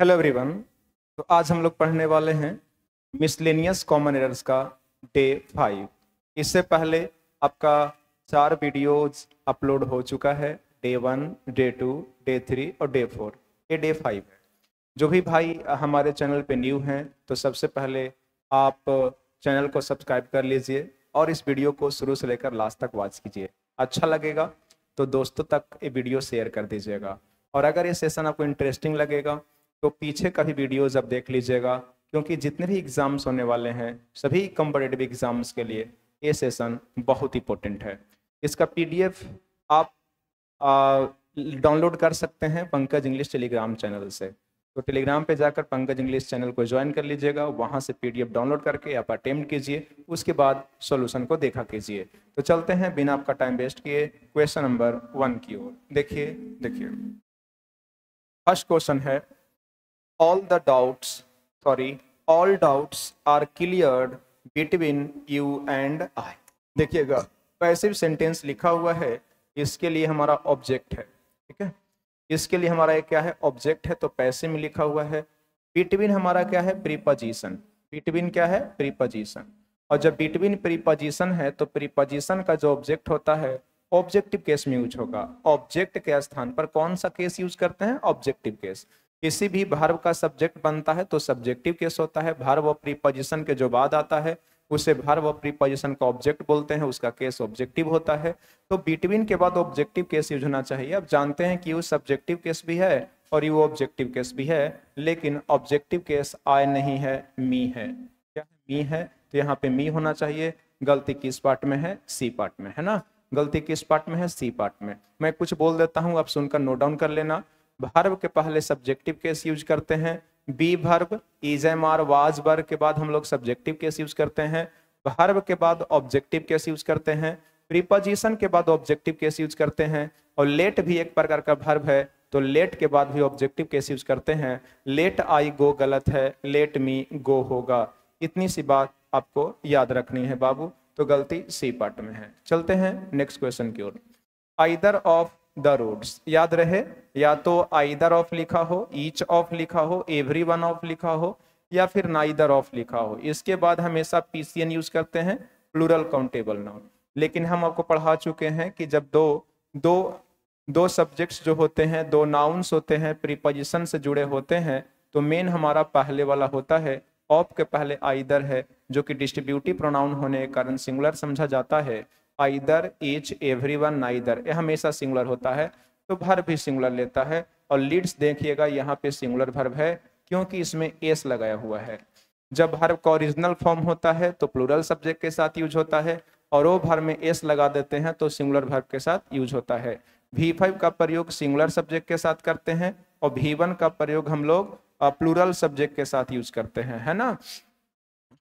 Hello everyone तो आज हम लोग पढ़ने वाले हैं मिसलेनियस कॉमन एरर्स का डे फाइव इससे पहले आपका चार वीडियोज अपलोड हो चुका है day one day two day three और डे फोर ये डे फाइव है जो भी भाई हमारे चैनल पे न्यू हैं तो सबसे पहले आप चैनल को सब्सक्राइब कर लीजिए और इस वीडियो को शुरू से लेकर लास्ट तक वॉच कीजिए अच्छा लगेगा तो दोस्तों तक ये वीडियो शेयर कर दीजिएगा और अगर ये सेशन आपको इंटरेस्टिंग लगेगा तो पीछे का भी वीडियोज आप देख लीजिएगा क्योंकि जितने भी एग्ज़ाम्स होने वाले हैं सभी कम्पटेटिव एग्ज़ाम्स के लिए ये सेशन बहुत इंपॉर्टेंट है इसका पीडीएफ आप डाउनलोड कर सकते हैं पंकज इंग्लिश टेलीग्राम चैनल से तो टेलीग्राम पे जाकर पंकज इंग्लिश चैनल को ज्वाइन कर लीजिएगा वहाँ से पीडीएफ डाउनलोड करके आप अटेम्प्ट कीजिए उसके बाद सॉल्यूशन को देखा कीजिए तो चलते हैं बिना आपका टाइम वेस्ट किए क्वेश्चन नंबर वन की ओर देखिए देखिए फर्स्ट क्वेश्चन है all the doubts, sorry, all doubts are cleared between you and I. देखिएगा पैसिव सेंटेंस लिखा हुआ है इसके लिए हमारा ऑब्जेक्ट है ठीक है इसके लिए हमारा ये क्या है ऑब्जेक्ट है तो पैसे में लिखा हुआ है बिटवीन हमारा क्या है प्रीपोजिशन बिटवीन क्या है प्रीपोजिशन और जब बिटवीन प्रीपोजिशन है तो प्रीपोजिशन का जो ऑब्जेक्ट होता है ऑब्जेक्टिव केस में यूज होगा ऑब्जेक्ट के स्थान पर कौन सा केस यूज करते हैं ऑब्जेक्टिव केस किसी भी भार्व का सब्जेक्ट बनता है तो सब्जेक्टिव केस होता है भार्व और प्रीपोजिशन के जो बाद आता है उसे भार्व और प्रीपोजिशन का ऑब्जेक्ट बोलते हैं उसका केस ऑब्जेक्टिव होता है तो बिटवीन के बाद ऑब्जेक्टिव केस यूज होना चाहिए अब जानते हैं कि वो सब्जेक्टिव केस भी है और यू ऑब्जेक्टिव केस भी है लेकिन ऑब्जेक्टिव केस आय नहीं है मी है क्या मी है तो यहाँ पे मी होना चाहिए गलती किस पार्ट में है सी पार्ट में है ना गलती किस पार्ट में है सी पार्ट में मैं कुछ बोल देता हूँ आप सुनकर नोट डाउन कर लेना भर्व के पहले सब्जेक्टिव केस यूज करते हैं be verb is am are was verb के बाद हम लोग सब्जेक्टिव केस यूज करते हैं भर्व के बाद ऑब्जेक्टिव केस यूज करते हैं प्रीपोजिशन के बाद ऑब्जेक्टिव केस यूज करते हैं और लेट भी एक प्रकार का भर्व है तो लेट के बाद भी ऑब्जेक्टिव केस यूज करते हैं लेट आई गो गलत है लेट मी गो होगा इतनी सी बात आपको याद रखनी है बाबू तो गलती सी पार्ट में है चलते हैं नेक्स्ट क्वेश्चन की ओर आइदर ऑफ द रोड्स याद रहे या तो आइदर ऑफ लिखा हो ईच ऑफ लिखा हो एवरी वन ऑफ लिखा हो या फिर नाइदर ऑफ लिखा हो इसके बाद हमेशा पीसीएन यूज करते हैं प्लूरल काउंटेबल नाउन लेकिन हम आपको पढ़ा चुके हैं कि जब दो दो दो सब्जेक्ट्स जो होते हैं दो नाउन्स होते हैं प्रीपोजिशन से जुड़े होते हैं तो मेन हमारा पहले वाला होता है ऑफ के पहले आइदर है जो कि डिस्ट्रीब्यूटिव प्रोनाउन होने के कारण सिंगुलर समझा जाता है either each every one neither यह हमेशा सिंगुलर होता है तो भर भी सिंगुलर लेता है और लीड्स देखिएगा यहाँ पे सिंगुलर भर्व है क्योंकि इसमें एस लगाया हुआ है जब भर्व का ओरिजिनल फॉर्म होता है तो प्लूरल सब्जेक्ट के साथ यूज होता है और वो भर्व में एस लगा देते हैं तो सिंगुलर भर्व के साथ यूज होता है वी फाइव का प्रयोग सिंगुलर सब्जेक्ट के साथ करते हैं और वी वन का प्रयोग हम लोग प्लूरल सब्जेक्ट के साथ यूज करते हैं है ना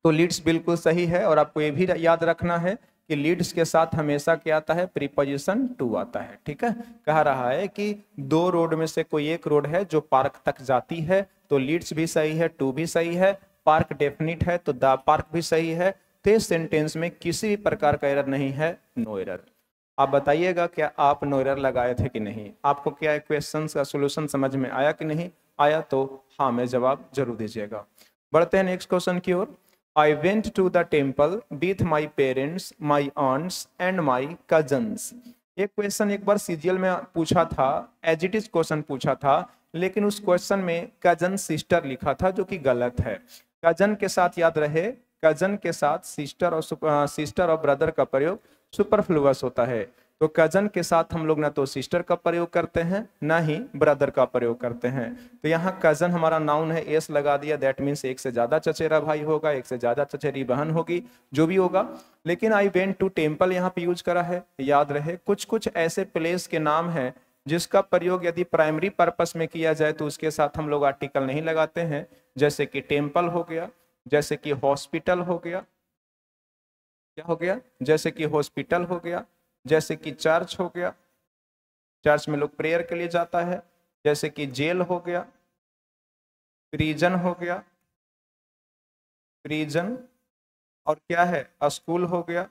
तो लीड्स बिल्कुल सही है और आपको ये भी याद रखना है कि लीड्स के साथ हमेशा क्या आता है प्रीपोजिशन टू आता है ठीक है कह रहा है कि दो रोड में से कोई एक रोड है जो पार्क तक जाती है तो लीड्स भी सही है टू भी सही है पार्क डेफिनेट है तो द पार्क भी सही है तो इस सेंटेंस में किसी भी प्रकार का एरर नहीं है नो एरर आप बताइएगा क्या आप नो एरर लगाए थे कि नहीं आपको क्या क्वेश्चन का सोल्यूशन समझ में आया कि नहीं आया तो हाँ मैं जवाब जरूर दीजिएगा बढ़ते हैं नेक्स्ट क्वेश्चन की ओर I went to the temple with my parents, my aunts and my cousins. एक क्वेश्चन एक बार सीजीएल में पूछा था एज इट इज क्वेश्चन पूछा था लेकिन उस क्वेश्चन में कजन सिस्टर लिखा था जो कि गलत है कजन के साथ याद रहे कजन के साथ सिस्टर और सिस्टर और ब्रदर का प्रयोग सुपरफ्लूस होता है तो कजन के साथ हम लोग ना तो सिस्टर का प्रयोग करते हैं ना ही ब्रदर का प्रयोग करते हैं तो यहाँ कजन हमारा नाउन है एस लगा दिया दैट मीन्स एक से ज्यादा चचेरा भाई होगा एक से ज्यादा चचेरी बहन होगी जो भी होगा लेकिन आई वेंट टू टेम्पल यहाँ पे यूज करा है याद रहे कुछ कुछ ऐसे प्लेस के नाम है जिसका प्रयोग यदि प्राइमरी पर्पस में किया जाए तो उसके साथ हम लोग आर्टिकल नहीं लगाते हैं जैसे कि टेम्पल हो गया जैसे कि हॉस्पिटल हो गया क्या हो गया जैसे कि हॉस्पिटल हो गया जैसे कि चर्च हो गया चर्च में लोग प्रेयर के लिए जाता है जैसे कि जेल हो गया प्रिजन हो गया प्रिजन और क्या है स्कूल हो गया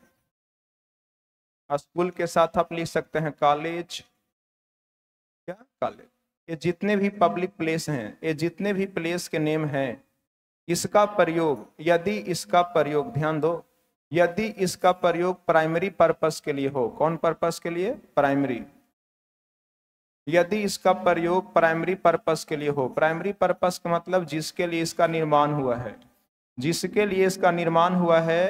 स्कूल के साथ आप लिख सकते हैं कॉलेज क्या कॉलेज ये जितने भी पब्लिक प्लेस हैं ये जितने भी प्लेस के नेम हैं इसका प्रयोग यदि इसका प्रयोग ध्यान दो यदि इसका प्रयोग प्राइमरी पर्पस के लिए हो कौन पर्पस के लिए प्राइमरी यदि इसका प्रयोग प्राइमरी पर्पस के लिए हो प्राइमरी पर्पस का मतलब जिसके लिए इसका निर्माण हुआ है जिसके लिए इसका निर्माण हुआ है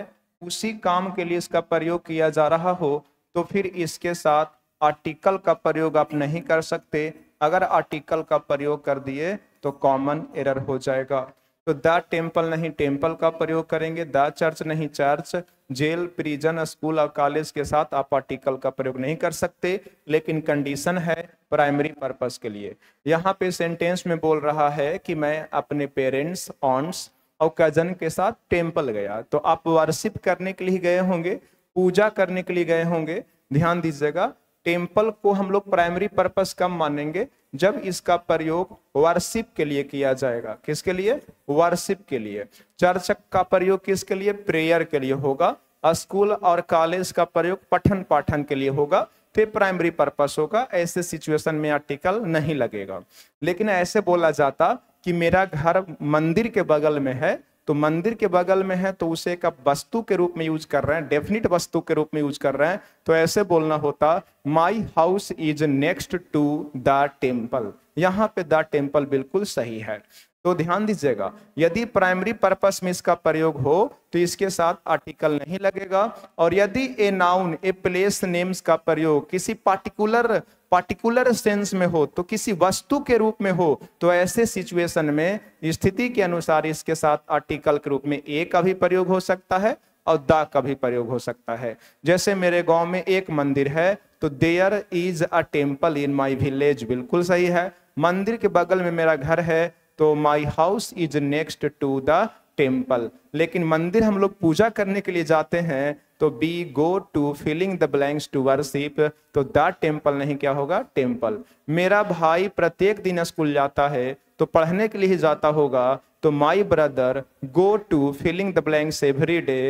उसी काम के लिए इसका प्रयोग किया जा रहा हो तो फिर इसके साथ आर्टिकल का प्रयोग आप नहीं कर सकते अगर आर्टिकल का प्रयोग कर दिए तो कॉमन एरर हो जाएगा तो द टेम्पल नहीं टेम्पल का प्रयोग करेंगे द चर्च नहीं चर्च जेल प्रिजन स्कूल और कॉलेज के साथ आप आर्टिकल का प्रयोग नहीं कर सकते लेकिन कंडीशन है प्राइमरी पर्पस के लिए यहाँ पे सेंटेंस में बोल रहा है कि मैं अपने पेरेंट्स ऑन्ट्स और कजन के साथ टेम्पल गया तो आप वर्शिप करने के लिए गए होंगे पूजा करने के लिए गए होंगे ध्यान दीजिएगा टेम्पल को हम लोग प्राइमरी पर्पस कब मानेंगे जब इसका प्रयोग वर्शिप के लिए किया जाएगा किसके लिए वर्शिप के लिए चर्च का प्रयोग किसके लिए प्रेयर के लिए होगा स्कूल और कॉलेज का प्रयोग पठन पाठन के लिए होगा तो प्राइमरी पर्पस होगा ऐसे सिचुएशन में आर्टिकल नहीं लगेगा लेकिन ऐसे बोला जाता कि मेरा घर मंदिर के बगल में है तो मंदिर के बगल में है तो उसे एक वस्तु के रूप में यूज कर रहे हैं डेफिनेट वस्तु के रूप में यूज कर रहे हैं तो ऐसे बोलना होता my house is next to the temple यहाँ पे द टेम्पल बिल्कुल सही है तो ध्यान दीजिएगा यदि प्राइमरी पर्पस में इसका प्रयोग हो तो इसके साथ आर्टिकल नहीं लगेगा और यदि a noun a place names का प्रयोग किसी पार्टिकुलर पर्टिकुलर सेंस में हो तो किसी वस्तु के रूप में हो तो ऐसे सिचुएशन में स्थिति के अनुसार इसके साथ आर्टिकल के रूप में ए का भी प्रयोग हो सकता है और द का भी प्रयोग हो सकता है जैसे मेरे गांव में एक मंदिर है तो there is a temple in my village बिल्कुल सही है मंदिर के बगल में मेरा घर है तो my house is next to the temple लेकिन मंदिर हम लोग पूजा करने के लिए जाते हैं तो we go to filling the blanks to worship तो द टेम्पल नहीं क्या होगा टेम्पल मेरा भाई प्रत्येक दिन स्कूल जाता है तो पढ़ने के लिए जाता होगा तो my brother go to filling the blanks every day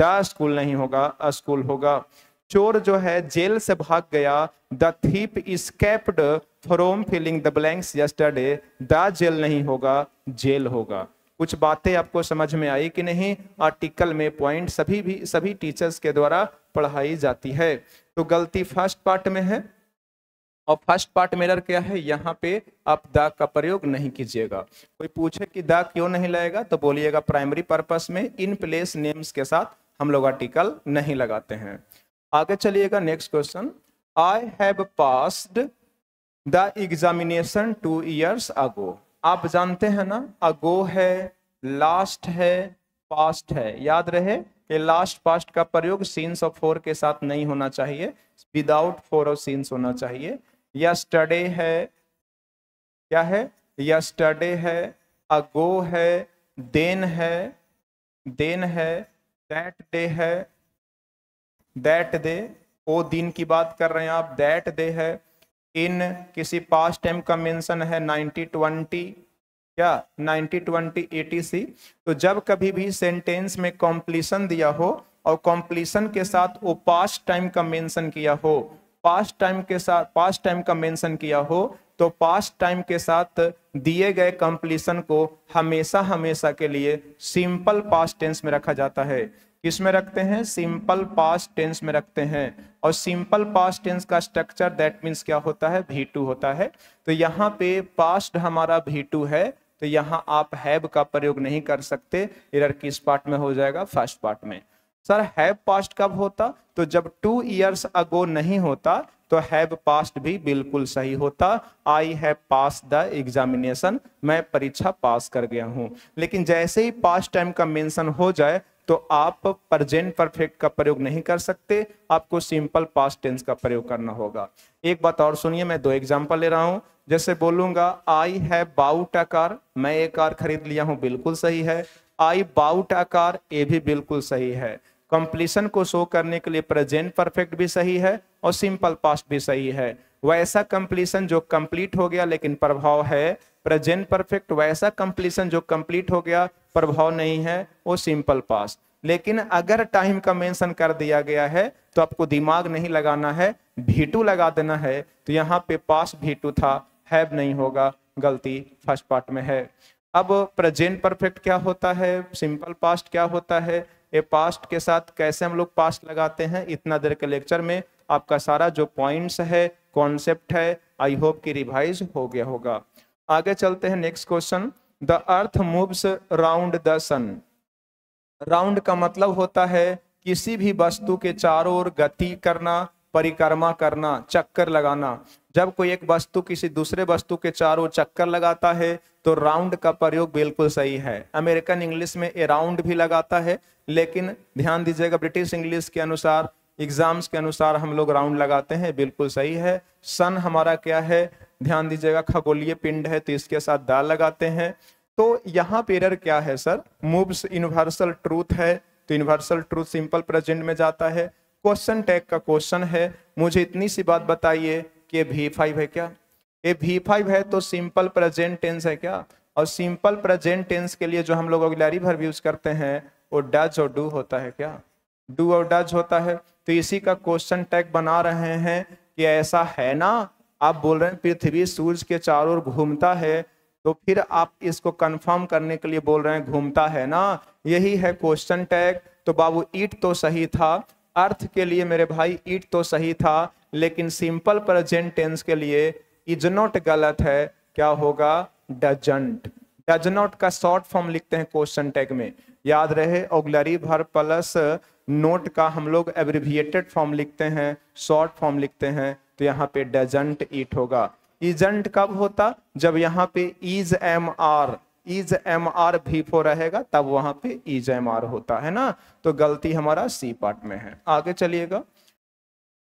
the school नहीं होगा स्कूल होगा चोर जो है जेल से भाग गया the thief is escaped from filling the blanks yesterday the jail नहीं होगा जेल होगा कुछ बातें आपको समझ में आई कि नहीं आर्टिकल में पॉइंट सभी भी सभी टीचर्स के द्वारा पढ़ाई जाती है तो गलती फर्स्ट पार्ट में है और फर्स्ट पार्ट मिरर क्या है यहाँ पे आप द का प्रयोग नहीं कीजिएगा कोई पूछे कि द क्यों नहीं लगेगा तो बोलिएगा प्राइमरी पर्पस में इन प्लेस नेम्स के साथ हम लोग आर्टिकल नहीं लगाते हैं आगे चलिएगा next question I have passed the examination two years ago आप जानते हैं ना अगो है लास्ट है पास्ट है याद रहे ये लास्ट पास्ट का प्रयोग सीन्स ऑफ फोर के साथ नहीं होना चाहिए विदाउट फोर ऑफ सीन्स होना चाहिए या स्टडे है क्या है या स्टडे है अगो है देन है देन है दैट डे है दैट डे ओ दिन की बात कर रहे हैं आप दैट डे है इन किसी पास्ट टाइम का मेंशन है 9020 या 9020 एटीसी तो जब कभी भी सेंटेंस में कॉम्प्लीसन दिया हो और कॉम्प्लीसन के साथ वो पास्ट टाइम का मेंशन किया हो पास्ट टाइम के साथ पास्ट टाइम का मेंशन किया हो तो पास्ट टाइम के साथ दिए गए कंप्लीसन को हमेशा हमेशा के लिए सिंपल पास्ट टेंस में रखा जाता है किस में रखते हैं सिंपल पास्ट टेंस में रखते हैं और सिंपल पास्ट टेंस का स्ट्रक्चर दैट मीन्स क्या होता है भी टू होता है तो यहाँ पे पास्ट हमारा भी टू है तो यहाँ आप हैव का प्रयोग नहीं कर सकते इधर किस पार्ट में हो जाएगा फर्स्ट पार्ट में सर हैव पास्ट कब होता तो जब टू ईयर्स अगो नहीं होता तो हैव पास्ट भी बिल्कुल सही होता I have pass the examination मैं परीक्षा पास कर गया हूँ लेकिन जैसे ही पास्ट टाइम का मेंशन हो जाए तो आप प्रजेंट परफेक्ट का प्रयोग नहीं कर सकते आपको सिंपल पास्ट टेंस का प्रयोग करना होगा एक बात और सुनिए मैं दो एग्जांपल ले रहा हूं जैसे बोलूंगा आई है बाउट अ कार मैं एक कार खरीद लिया हूं बिल्कुल सही है आई बाउट अ कार ये भी बिल्कुल सही है कंप्लीसन को शो करने के लिए प्रेजेंट परफेक्ट भी सही है और सिंपल पास्ट भी सही है वैसा कंप्लीसन जो कंप्लीट हो गया लेकिन प्रभाव है प्रेजेंट परफेक्ट वैसा कंप्लीशन जो कंप्लीट हो गया प्रभाव नहीं है वो सिंपल पास लेकिन अगर टाइम का मेंशन कर दिया गया है तो आपको दिमाग नहीं लगाना है भीटू लगा देना है तो यहाँ पे पास भीटू था हैव नहीं होगा गलती फर्स्ट पार्ट में है अब प्रेजेंट परफेक्ट क्या होता है सिंपल पास्ट क्या होता है ये पास्ट के साथ कैसे हम लोग पास्ट लगाते हैं इतना देर के लेक्चर में आपका सारा जो पॉइंट्स है कॉन्सेप्ट है आई होप कि रिवाइज हो गया होगा आगे चलते हैं next question the earth moves round the sun round का मतलब होता है किसी भी वस्तु के चारों ओर गति करना परिक्रमा करना चक्कर लगाना जब कोई एक वस्तु किसी दूसरे वस्तु के चारों चक्कर लगाता है तो राउंड का प्रयोग बिल्कुल सही है अमेरिकन इंग्लिश में ए राउंड भी लगाता है लेकिन ध्यान दीजिएगा ब्रिटिश इंग्लिश के अनुसार एग्जाम्स के अनुसार हम लोग राउंड लगाते हैं बिल्कुल सही है सन हमारा क्या है ध्यान दीजिएगा खगोलीय पिंड है तो इसके साथ दाल लगाते हैं तो यहाँ पेरर क्या है सर मूव्स यूनिवर्सल ट्रूथ है तो यूनिवर्सल ट्रूथ सिंपल प्रेजेंट में जाता है क्वेश्चन टैग का क्वेश्चन है मुझे इतनी सी बात बताइए कि भी फाइव है क्या ये भी फाइव है तो सिंपल प्रेजेंट टेंस है क्या और सिंपल प्रेजेंट टेंस के लिए जो हम लोग ऑगलरी भर यूज करते हैं वो डज और डू होता है क्या डू और डज होता है तो इसी का क्वेश्चन टैग बना रहे हैं कि ऐसा है ना आप बोल रहे हैं पृथ्वी सूर्य के चारों ओर घूमता है तो फिर आप इसको कंफर्म करने के लिए बोल रहे हैं घूमता है ना यही है क्वेश्चन टैग तो बाबू ईट तो सही था अर्थ के लिए मेरे भाई ईट तो सही था लेकिन सिंपल प्रेजेंट टेंस के लिए इज नॉट गलत है क्या होगा डजंट डज नॉट का शॉर्ट फॉर्म लिखते हैं क्वेश्चन टैग में याद रहे ओगलरी भर प्लस नोट का हम लोग एब्रिविएटेड फॉर्म लिखते हैं शॉर्ट फॉर्म लिखते हैं तो यहाँ पे डजेंट ईट होगा इजेंट कब होता जब यहाँ पे is am are is am are भी फो रहेगा तब वहां पे इज एम आर होता है ना तो गलती हमारा सी पार्ट में है आगे चलिएगा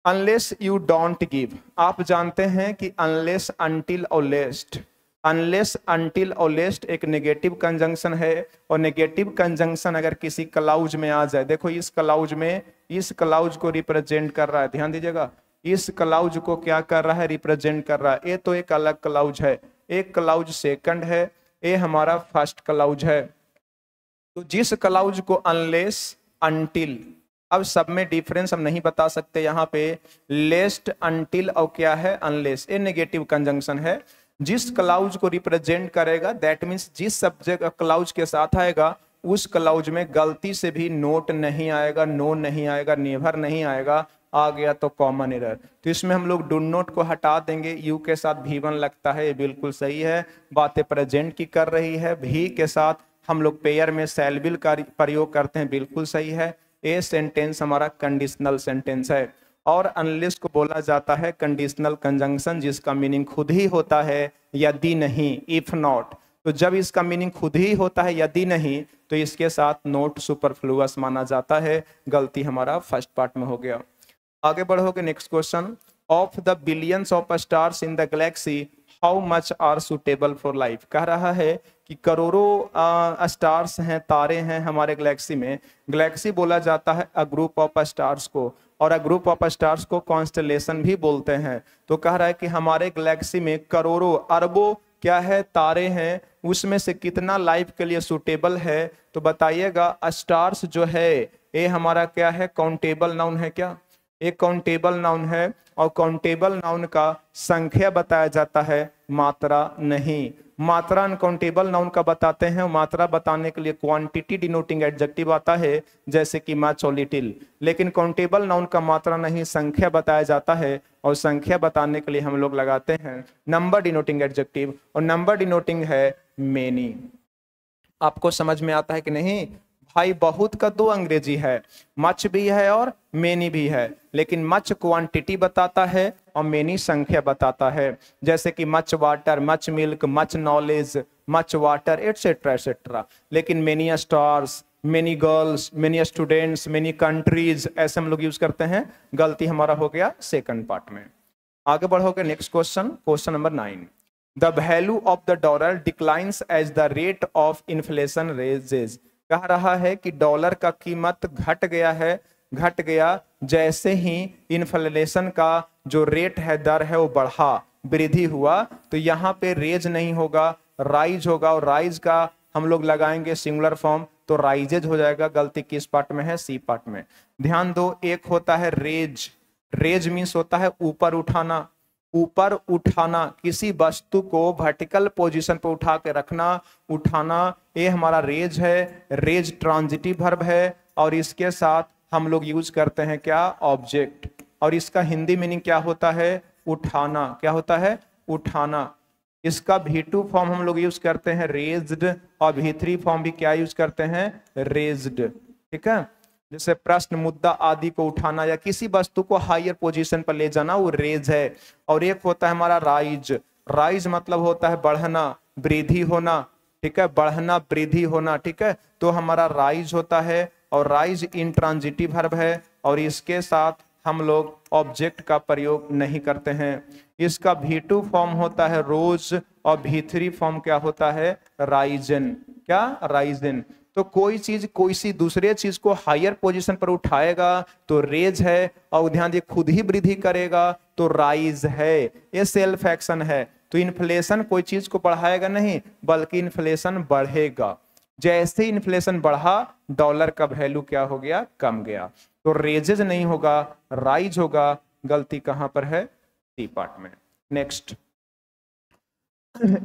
अनलेस यू डोंट गिव आप जानते हैं कि अनलेस अंटिल और लेस्ट अनलेस अंटिल और लेस्ट एक नेगेटिव कंजंक्शन है और नेगेटिव कंजंक्शन अगर किसी क्लाउज में आ जाए देखो इस क्लाउज में इस क्लाउज को रिप्रेजेंट कर रहा है ध्यान दीजिएगा इस क्लाउज को क्या कर रहा है रिप्रेजेंट कर रहा है ये तो एक अलग क्लाउज है एक क्लाउज सेकंड है ए हमारा फर्स्ट क्लाउज है तो जिस क्लाउज को अनलेस अनटिल अब सब में डिफरेंस हम नहीं बता सकते यहाँ पे लेस्ट अनटिल और क्या है अनलेस ये नेगेटिव कंजंक्शन है जिस क्लाउज को रिप्रेजेंट करेगा दैट मीन्स जिस सब्जेक्ट क्लाउज के साथ आएगा उस क्लाउज में गलती से भी नोट नहीं आएगा नो नहीं आएगा निर्भर नहीं आएगा आ गया तो कॉमन एरर तो इसमें हम लोग डू नोट को हटा देंगे यू के साथ भी वन लगता है ये बिल्कुल सही है बातें प्रेजेंट की कर रही है भी के साथ हम लोग पेयर में सेलबिल का प्रयोग करते हैं बिल्कुल सही है ए सेंटेंस हमारा कंडीशनल सेंटेंस है और अनलिस को बोला जाता है कंडीशनल कंजंक्शन जिसका मीनिंग खुद ही होता है यदि नहीं इफ नॉट तो जब इसका मीनिंग खुद ही होता है यदि नहीं तो इसके साथ नोट सुपरफ्लूअस माना जाता है गलती हमारा फर्स्ट पार्ट में हो गया आगे बढ़ोगे next question of the billions of stars in the galaxy how much are suitable for life कह रहा है कि करोड़ों स्टार्स हैं तारे हैं हमारे गैलेक्सी में गैलेक्सी बोला जाता है अ ग्रुप ऑफ स्टार्स को और अ ग्रुप ऑफ स्टार्स को कॉन्स्टलेशन भी बोलते हैं तो कह रहा है कि हमारे गैलेक्सी में करोड़ों अरबों क्या है तारे हैं उसमें से कितना लाइफ के लिए सुटेबल है तो बताइएगा स्टार्स जो है ये हमारा क्या है काउंटेबल नाउन है क्या एक काउंटेबल नाउन है और काउंटेबल नाउन का संख्या बताया जाता है मात्रा नहीं मात्रा अनकाउंटेबल नाउन का बताते हैं मात्रा बताने के लिए क्वांटिटी डिनोटिंग एडजेक्टिव आता है जैसे कि मच और लिटिल लेकिन काउंटेबल नाउन का मात्रा नहीं संख्या बताया जाता है और संख्या बताने के लिए हम लोग लगाते हैं नंबर डिनोटिंग एडजेक्टिव और नंबर डिनोटिंग है मेनी आपको समझ में आता है कि नहीं भाई बहुत का दो अंग्रेजी है मच भी है और मेनी भी है लेकिन मच क्वांटिटी बताता है और मेनी संख्या बताता है जैसे कि much water much milk much knowledge much water etcetera etcetera लेकिन many stars many girls many students many countries ऐसे हम लोग यूज करते हैं गलती हमारा हो गया सेकंड पार्ट में आगे बढ़ोगे next question question number nine the value of the dollar declines as the rate of inflation raises कह रहा है कि डॉलर का कीमत घट गया है घट गया जैसे ही इन्फ्लेशन का जो रेट है दर है वो बढ़ा वृद्धि हुआ तो यहाँ पे रेज नहीं होगा राइज होगा और राइज का हम लोग लगाएंगे सिंगुलर फॉर्म तो राइजेज हो जाएगा गलती किस पार्ट में है सी पार्ट में ध्यान दो एक होता है रेज रेज मीन्स होता है ऊपर उठाना ऊपर उठाना किसी वस्तु को वर्टिकल पोजीशन पर उठा के रखना उठाना ये हमारा रेज है रेज ट्रांजिटिव भर्ब है और इसके साथ हम लोग यूज करते हैं क्या ऑब्जेक्ट और इसका हिंदी मीनिंग क्या होता है उठाना क्या होता है उठाना इसका भी टू फॉर्म हम लोग यूज करते हैं रेज्ड और भी थ्री फॉर्म भी क्या यूज करते हैं रेज्ड ठीक है जैसे प्रश्न मुद्दा आदि को उठाना या किसी वस्तु को हायर पोजीशन पर ले जाना वो रेज है और एक होता है हमारा राइज राइज मतलब होता है बढ़ना वृद्धि होना ठीक है बढ़ना वृद्धि होना ठीक है तो हमारा राइज होता है और राइज इंट्रांजिटिव हर्ब है और इसके साथ हम लोग ऑब्जेक्ट का प्रयोग नहीं करते हैं इसका भीटू फॉर्म होता है रोज और भीथरी फॉर्म क्या होता है राइजन क्या राइजन तो कोई चीज कोई सी दूसरे चीज को हायर पोजीशन पर उठाएगा तो रेज है और ध्यान दिए खुद ही वृद्धि करेगा तो राइज है ये सेल्फ एक्शन है तो इन्फ्लेशन कोई चीज को बढ़ाएगा नहीं बल्कि इन्फ्लेशन बढ़ेगा जैसे इन्फ्लेशन बढ़ा डॉलर का वैल्यू क्या हो गया कम गया तो रेजेज नहीं होगा राइज होगा गलती कहां पर है सी पार्ट में next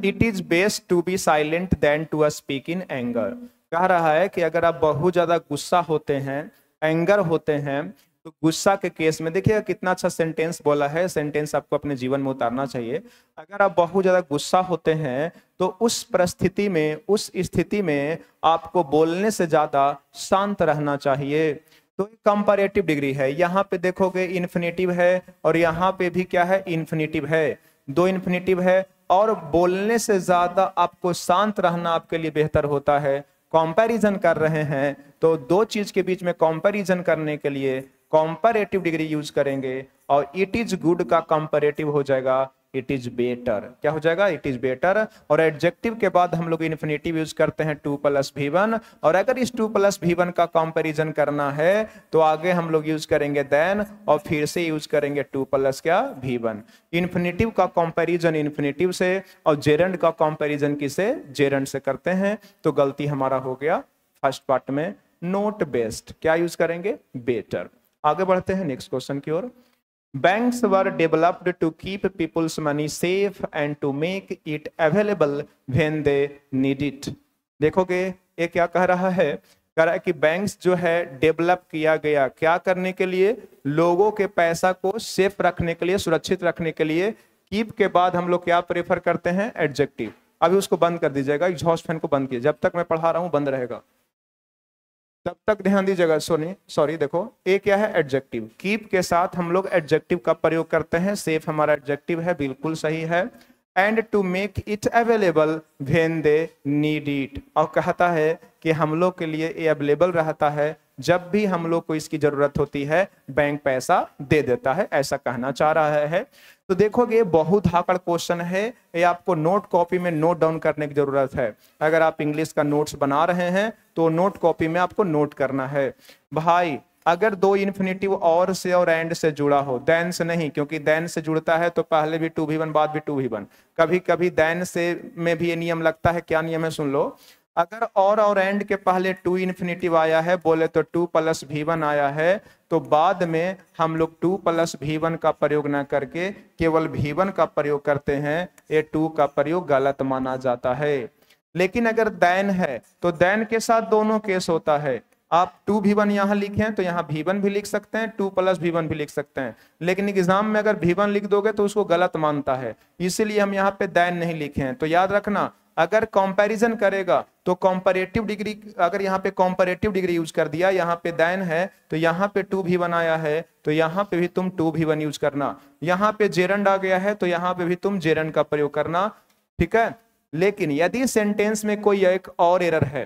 it is best to be silent than to a speak in anger कह रहा है कि अगर आप बहुत ज़्यादा गुस्सा होते हैं एंगर होते हैं तो गुस्सा के केस में देखिएगा कितना अच्छा सेंटेंस बोला है सेंटेंस आपको अपने जीवन में उतारना चाहिए अगर आप बहुत ज़्यादा गुस्सा होते हैं तो उस परिस्थिति में उस स्थिति में आपको बोलने से ज़्यादा शांत रहना चाहिए तो कंपेरेटिव डिग्री है यहाँ पे देखोगे इन्फिनेटिव है और यहाँ पे भी क्या है इन्फिनेटिव है दो इन्फिनेटिव है और बोलने से ज़्यादा आपको शांत रहना आपके लिए बेहतर होता है कंपैरिजन कर रहे हैं तो दो चीज के बीच में कंपैरिजन करने के लिए कॉम्परेटिव डिग्री यूज करेंगे और इट इज गुड का कंपरेटिव हो जाएगा इट इज बेटर क्या हो जाएगा इट इज बेटर और एडजेक्टिव के बाद हम लोग इन्फिनेटिव यूज करते हैं टू प्लस भी वन और अगर इस टू प्लस भी वन का कंपेरिजन करना है तो आगे हम लोग यूज करेंगे देन और फिर से यूज करेंगे टू प्लस क्या भी वन इन्फिनेटिव का कंपेरिजन इन्फिनेटिव से और जेरेंड का कंपेरिजन किसे जेरेंड से करते हैं तो गलती हमारा हो गया फर्स्ट पार्ट में नोट बेस्ट क्या यूज करेंगे बेटर आगे बढ़ते हैं नेक्स्ट क्वेश्चन की ओर Banks were developed to keep people's money safe and to make it available when they need it. देखोगे ये क्या कह रहा है कह रहा है कि बैंक्स जो है डेवलप किया गया क्या करने के लिए लोगों के पैसा को सेफ रखने के लिए सुरक्षित रखने के लिए कीप के बाद हम लोग क्या प्रेफर करते हैं एडजेक्टिव अभी उसको बंद कर दीजिएगा एग्जॉस्ट फैन को बंद कीजिए जब तक मैं पढ़ा रहा हूँ बंद रहेगा तब तक ध्यान दीजिएगा सोनी सॉरी देखो ए क्या है एडजेक्टिव कीप के साथ हम लोग एडजेक्टिव का प्रयोग करते हैं सेफ हमारा एडजेक्टिव है बिल्कुल सही है and to make it available when they need it और कहता है कि हम लोग के लिए ये अवेलेबल रहता है जब भी हम लोग को इसकी जरूरत होती है बैंक पैसा दे देता है ऐसा कहना चाह रहा है तो देखोगे बहुत हाकड़ क्वेश्चन है ये आपको नोट कॉपी में नोट डाउन करने की जरूरत है अगर आप इंग्लिश का नोट्स बना रहे हैं तो नोट कॉपी में आपको नोट करना है भाई अगर दो इन्फिनेटिव और से और एंड से जुड़ा हो दैन से नहीं क्योंकि दैन से जुड़ता है तो पहले भी टू भी वन बाद भी टू भी वन कभी कभी दैन से में भी ये नियम लगता है क्या नियम है सुन लो अगर और और एंड के पहले टू इन्फिनेटिव आया है बोले तो टू प्लस भी वन आया है तो बाद में हम लोग टू प्लस भी वन का प्रयोग ना करके केवल भी वन का प्रयोग करते हैं ये टू का प्रयोग गलत माना जाता है लेकिन अगर दैन है तो दैन के साथ दोनों केस होता है आप टू भी वन यहाँ लिखें तो यहाँ भी वन भी लिख सकते हैं टू प्लस भी वन भी लिख सकते हैं लेकिन एग्जाम में अगर भी वन लिख दोगे तो उसको गलत मानता है इसीलिए हम यहाँ पे दैन नहीं लिखे हैं तो याद रखना अगर कंपैरिजन करेगा तो कॉम्परेटिव डिग्री अगर यहाँ पे कॉम्परेटिव डिग्री यूज कर दिया यहाँ पे दैन है तो यहाँ पे टू भी बनाया है तो यहाँ पे भी तुम टू भी वन यूज करना यहाँ पे जेरंड आ गया है तो यहाँ पे भी तुम जेरंड का प्रयोग करना ठीक है लेकिन यदि सेंटेंस में कोई एक और एरर है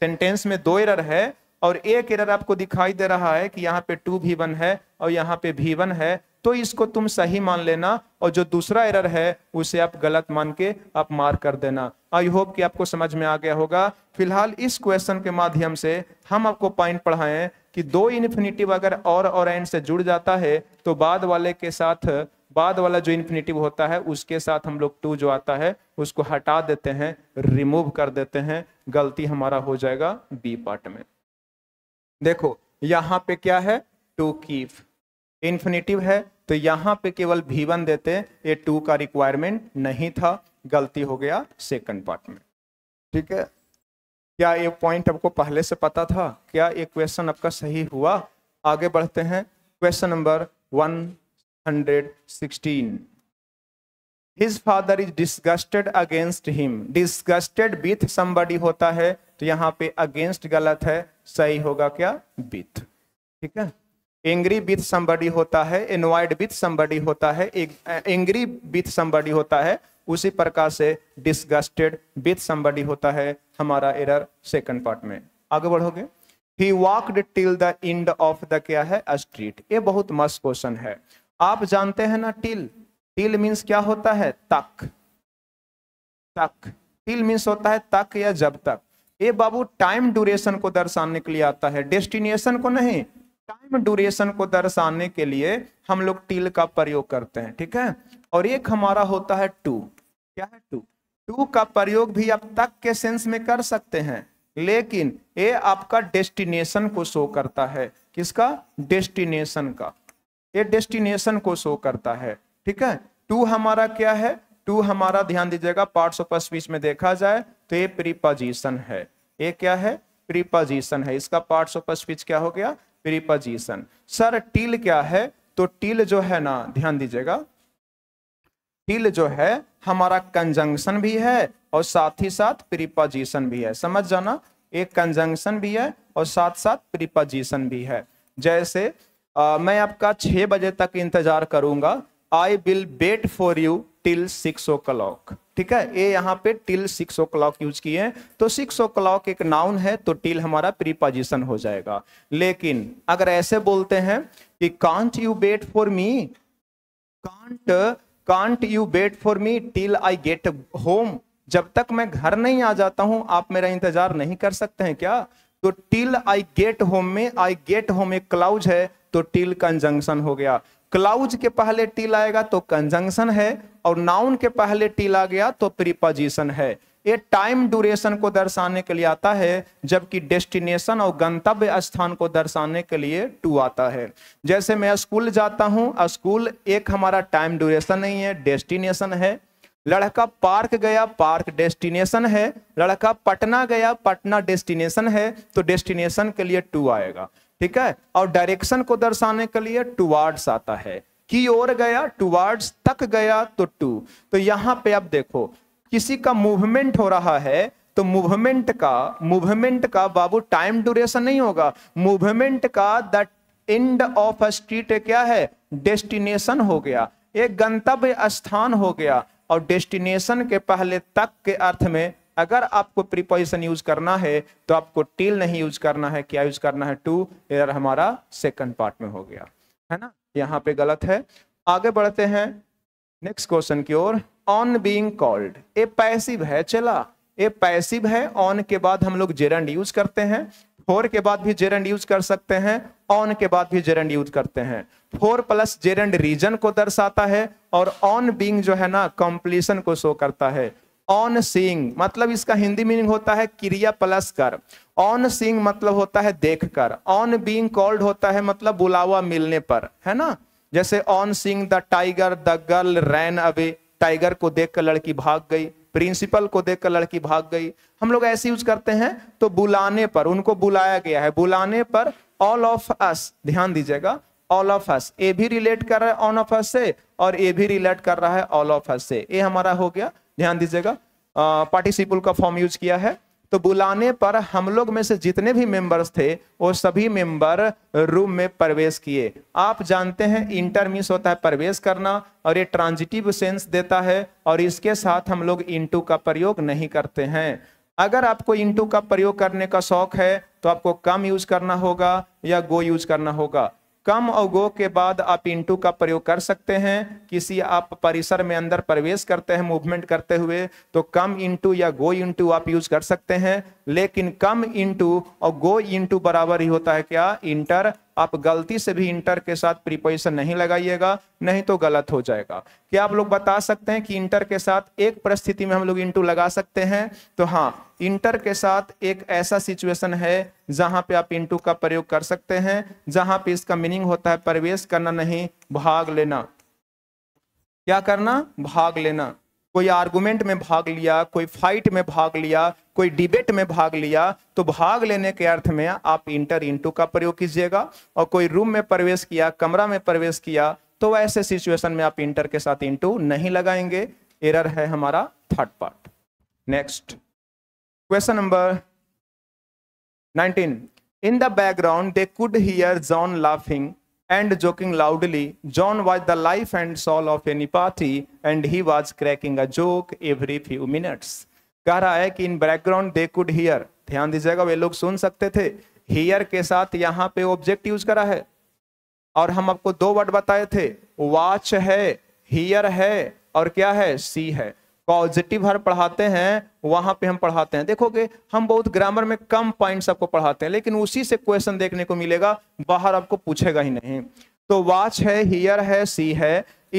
सेंटेंस में दो एरर है और एक एरर आपको दिखाई दे रहा है कि यहाँ पे टू भी वन है और यहाँ पे भी वन है तो इसको तुम सही मान लेना और जो दूसरा एरर है उसे आप गलत मान के आप मार कर देना आई होप कि आपको समझ में आ गया होगा फिलहाल इस क्वेश्चन के माध्यम से हम आपको पॉइंट पढ़ाएं कि दो इन्फिनिटिव अगर और और एंड से जुड़ जाता है तो बाद वाले के साथ बाद वाला जो इन्फिनिटिव होता है उसके साथ हम लोग टू जो आता है उसको हटा देते हैं रिमूव कर देते हैं गलती हमारा हो जाएगा बी पार्ट में देखो यहाँ पे क्या है टू कीफ इन्फिनेटिव है तो यहाँ पे केवल भी वन देते ये टू का रिक्वायरमेंट नहीं था गलती हो गया सेकंड पार्ट में ठीक है क्या ये पॉइंट आपको पहले से पता था क्या ये क्वेश्चन आपका सही हुआ आगे बढ़ते हैं question number one hundred sixteen his father is disgusted against him disgusted with somebody होता है तो यहाँ पे अगेंस्ट गलत है सही होगा क्या विथ ठीक है एंग्री विथ समबडी होता है एनवाइड विथ समबडी होता है एंग्री विथ समबडी होता है उसी प्रकार से डिस्गस्टेड विथ समबडी होता है हमारा एरर सेकंड पार्ट में आगे बढ़ोगे he walked till the end of the क्या है स्ट्रीट ये बहुत मस्त क्वेश्चन है आप जानते हैं ना टिल टिल मीन्स क्या होता है तक तक टिल मीन्स होता है तक या जब तक ये बाबू टाइम ड्यूरेशन को दर्शाने के लिए आता है डेस्टिनेशन को नहीं टाइम ड्यूरेशन को दर्शाने के लिए हम लोग टील का प्रयोग करते हैं ठीक है और एक हमारा होता है टू क्या है टू टू का प्रयोग भी आप तक के सेंस में कर सकते हैं लेकिन ये आपका डेस्टिनेशन को शो करता है किसका डेस्टिनेशन का ये डेस्टिनेशन को शो करता है ठीक है टू हमारा क्या है टू हमारा ध्यान दीजिएगा पार्ट ऑफ स्पीच में देखा जाए तो ये प्रीपोजिशन है ये क्या है प्रीपोजिशन है इसका पार्ट ऑफ स्पीच क्या हो गया प्रीपोजिशन सर टील क्या है तो टील जो है ना ध्यान दीजिएगा टील जो है हमारा कंजंक्शन भी है और साथ ही साथ प्रीपोजिशन भी है समझ जाना एक कंजंक्शन भी है और साथ साथ प्रीपोजिशन भी है जैसे आ, मैं आपका छह बजे तक इंतजार करूंगा I will wait for you till six o'clock ठीक है ये यहाँ पे till six o'clock use किए तो सिक्स ओ क्लॉक एक नाउन है तो टिल हमारा प्रीपोजिशन हो जाएगा लेकिन अगर ऐसे बोलते हैं कि can't you wait for me can't can't you wait for me till I get home जब तक मैं घर नहीं आ जाता हूं आप मेरा इंतजार नहीं कर सकते हैं क्या तो टिल आई गेट होम में आई गेट होम एक क्लाउज है तो टिल कंजंक्शन हो गया क्लाउज के पहले टी लाएगा तो कंजंक्शन है और नाउन के पहले टी ला गया तो प्रीपोजिशन है ये टाइम ड्यूरेशन को दर्शाने के लिए आता है जबकि डेस्टिनेशन और गंतव्य स्थान को दर्शाने के लिए टू आता है जैसे मैं स्कूल जाता हूँ स्कूल एक हमारा टाइम ड्यूरेशन नहीं है डेस्टिनेशन है लड़का पार्क गया पार्क डेस्टिनेशन है लड़का पटना गया पटना डेस्टिनेशन है तो डेस्टिनेशन के लिए टू आएगा ठीक है और डायरेक्शन को दर्शाने के लिए टुवार्ड्स आता है की ओर गया टुवार्ड्स तक गया तो टू तो यहां पे आप देखो किसी का मूवमेंट हो रहा है तो मूवमेंट का मूवमेंट का बाबू टाइम ड्यूरेशन नहीं होगा मूवमेंट का द एंड ऑफ स्ट्रीट क्या है डेस्टिनेशन हो गया एक गंतव्य स्थान हो गया और डेस्टिनेशन के पहले तक के अर्थ में अगर आपको प्रीपोजिशन यूज करना है तो आपको टील नहीं यूज करना है क्या यूज करना है टू इधर हमारा सेकंड पार्ट में हो गया है ना यहाँ पे गलत है आगे बढ़ते हैं नेक्स्ट क्वेश्चन की ओर on being called a passive है चला ए पैसिव है ऑन के बाद हम लोग जेरेंड यूज करते हैं फोर के बाद भी जेरेंड यूज कर सकते हैं ऑन के बाद भी जेरेंड यूज करते हैं फोर प्लस जेरेंड रीजन को दर्शाता है और ऑन बींग जो है ना कॉम्प्लीसन को शो करता है ऑन सींग मतलब इसका हिंदी मीनिंग होता है क्रिया प्लस कर ऑन सींग मतलब होता है देख कर ऑन बींग कॉल्ड होता है मतलब बुलावा मिलने पर है ना जैसे on seeing the tiger the girl ran away tiger को देखकर लड़की भाग गई प्रिंसिपल को देखकर लड़की भाग गई हम लोग ऐसे यूज करते हैं तो बुलाने पर उनको बुलाया गया है बुलाने पर ऑल ऑफ अस ध्यान दीजिएगा ऑल ऑफ अस ए भी रिलेट कर रहा है ऑन ऑफ अस से और ए भी रिलेट कर रहा है ऑल ऑफ अस से ये हमारा हो गया ध्यान दीजिएगा पार्टिसिपल का फॉर्म यूज किया है तो बुलाने पर हम लोग में से जितने भी मेंबर्स थे वो सभी मेंबर रूम में प्रवेश किए आप जानते हैं इंटरमिस होता है प्रवेश करना और ये ट्रांजिटिव सेंस देता है और इसके साथ हम लोग इंटू का प्रयोग नहीं करते हैं अगर आपको इंटू का प्रयोग करने का शौक है तो आपको कम यूज करना होगा या गो यूज करना होगा कम और गो के बाद आप इंटू का प्रयोग कर सकते हैं किसी आप परिसर में अंदर प्रवेश करते हैं मूवमेंट करते हुए तो कम इंटू या गो इंटू आप यूज कर सकते हैं लेकिन कम इंटू और गो इंटू बराबर ही होता है क्या इंटर आप गलती से भी इंटर के साथ प्रीपोजिशन नहीं लगाइएगा नहीं तो गलत हो जाएगा क्या आप लोग बता सकते हैं कि इंटर के साथ एक परिस्थिति में हम लोग इंटू लगा सकते हैं तो हाँ इंटर के साथ एक ऐसा सिचुएशन है जहां पे आप इंटू का प्रयोग कर सकते हैं जहां पे इसका मीनिंग होता है प्रवेश करना नहीं भाग लेना क्या करना भाग लेना कोई आर्गुमेंट में भाग लिया कोई फाइट में भाग लिया कोई डिबेट में भाग लिया तो भाग लेने के अर्थ में आप इंटर इंटू का प्रयोग कीजिएगा और कोई रूम में प्रवेश किया कमरा में प्रवेश किया तो ऐसे सिचुएशन में आप इंटर के साथ इंटू नहीं लगाएंगे एरर है हमारा third part next question number nineteen in the background they could hear John laughing and joking loudly. John was the life and soul of any party, and he was cracking a joke every few minutes. कह रहा है कि in background they could hear ध्यान दीजिएगा वे लोग सुन सकते थे here के साथ यहाँ पे ऑब्जेक्ट यूज करा है और हम आपको दो वर्ड बताए थे वॉच है हियर है और क्या है सी है पॉजिटिव हर पढ़ाते हैं वहां पे हम पढ़ाते हैं देखोगे हम बहुत ग्रामर में कम पॉइंट्स आपको पढ़ाते हैं लेकिन उसी से क्वेश्चन देखने को मिलेगा बाहर आपको पूछेगा ही नहीं तो वाच है हियर है सी है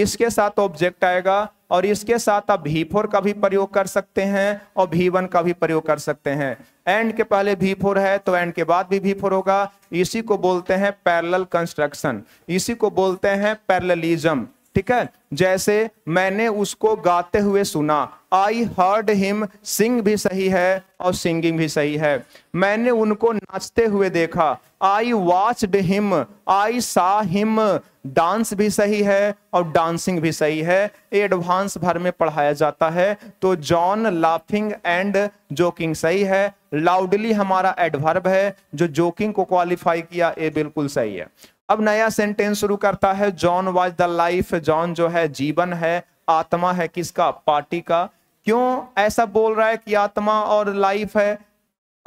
इसके साथ ऑब्जेक्ट आएगा और इसके साथ आप भी फोर का भी प्रयोग कर सकते हैं और भी वन का भी प्रयोग कर सकते हैं एंड के पहले भी फोर है तो एंड के बाद भी भी फोर होगा इसी को बोलते हैं पैरेलल कंस्ट्रक्शन इसी को बोलते हैं पैरेललिज्म ठीक है जैसे मैंने उसको गाते हुए सुना आई हर्ड हिम सिंग भी सही है और सिंगिंग भी सही है मैंने उनको नाचते हुए देखा आई वॉचड हिम आई सा हिम डांस भी सही है और डांसिंग भी सही है एडवांस भर में पढ़ाया जाता है तो जॉन लाफिंग एंड जोकिंग सही है लाउडली हमारा एडवर्ब है जो जोकिंग को क्वालिफाई किया ये बिल्कुल सही है अब नया सेंटेंस शुरू करता है John was the life John जो है जीवन है आत्मा है किसका पार्टी का क्यों ऐसा बोल रहा है कि आत्मा और लाइफ है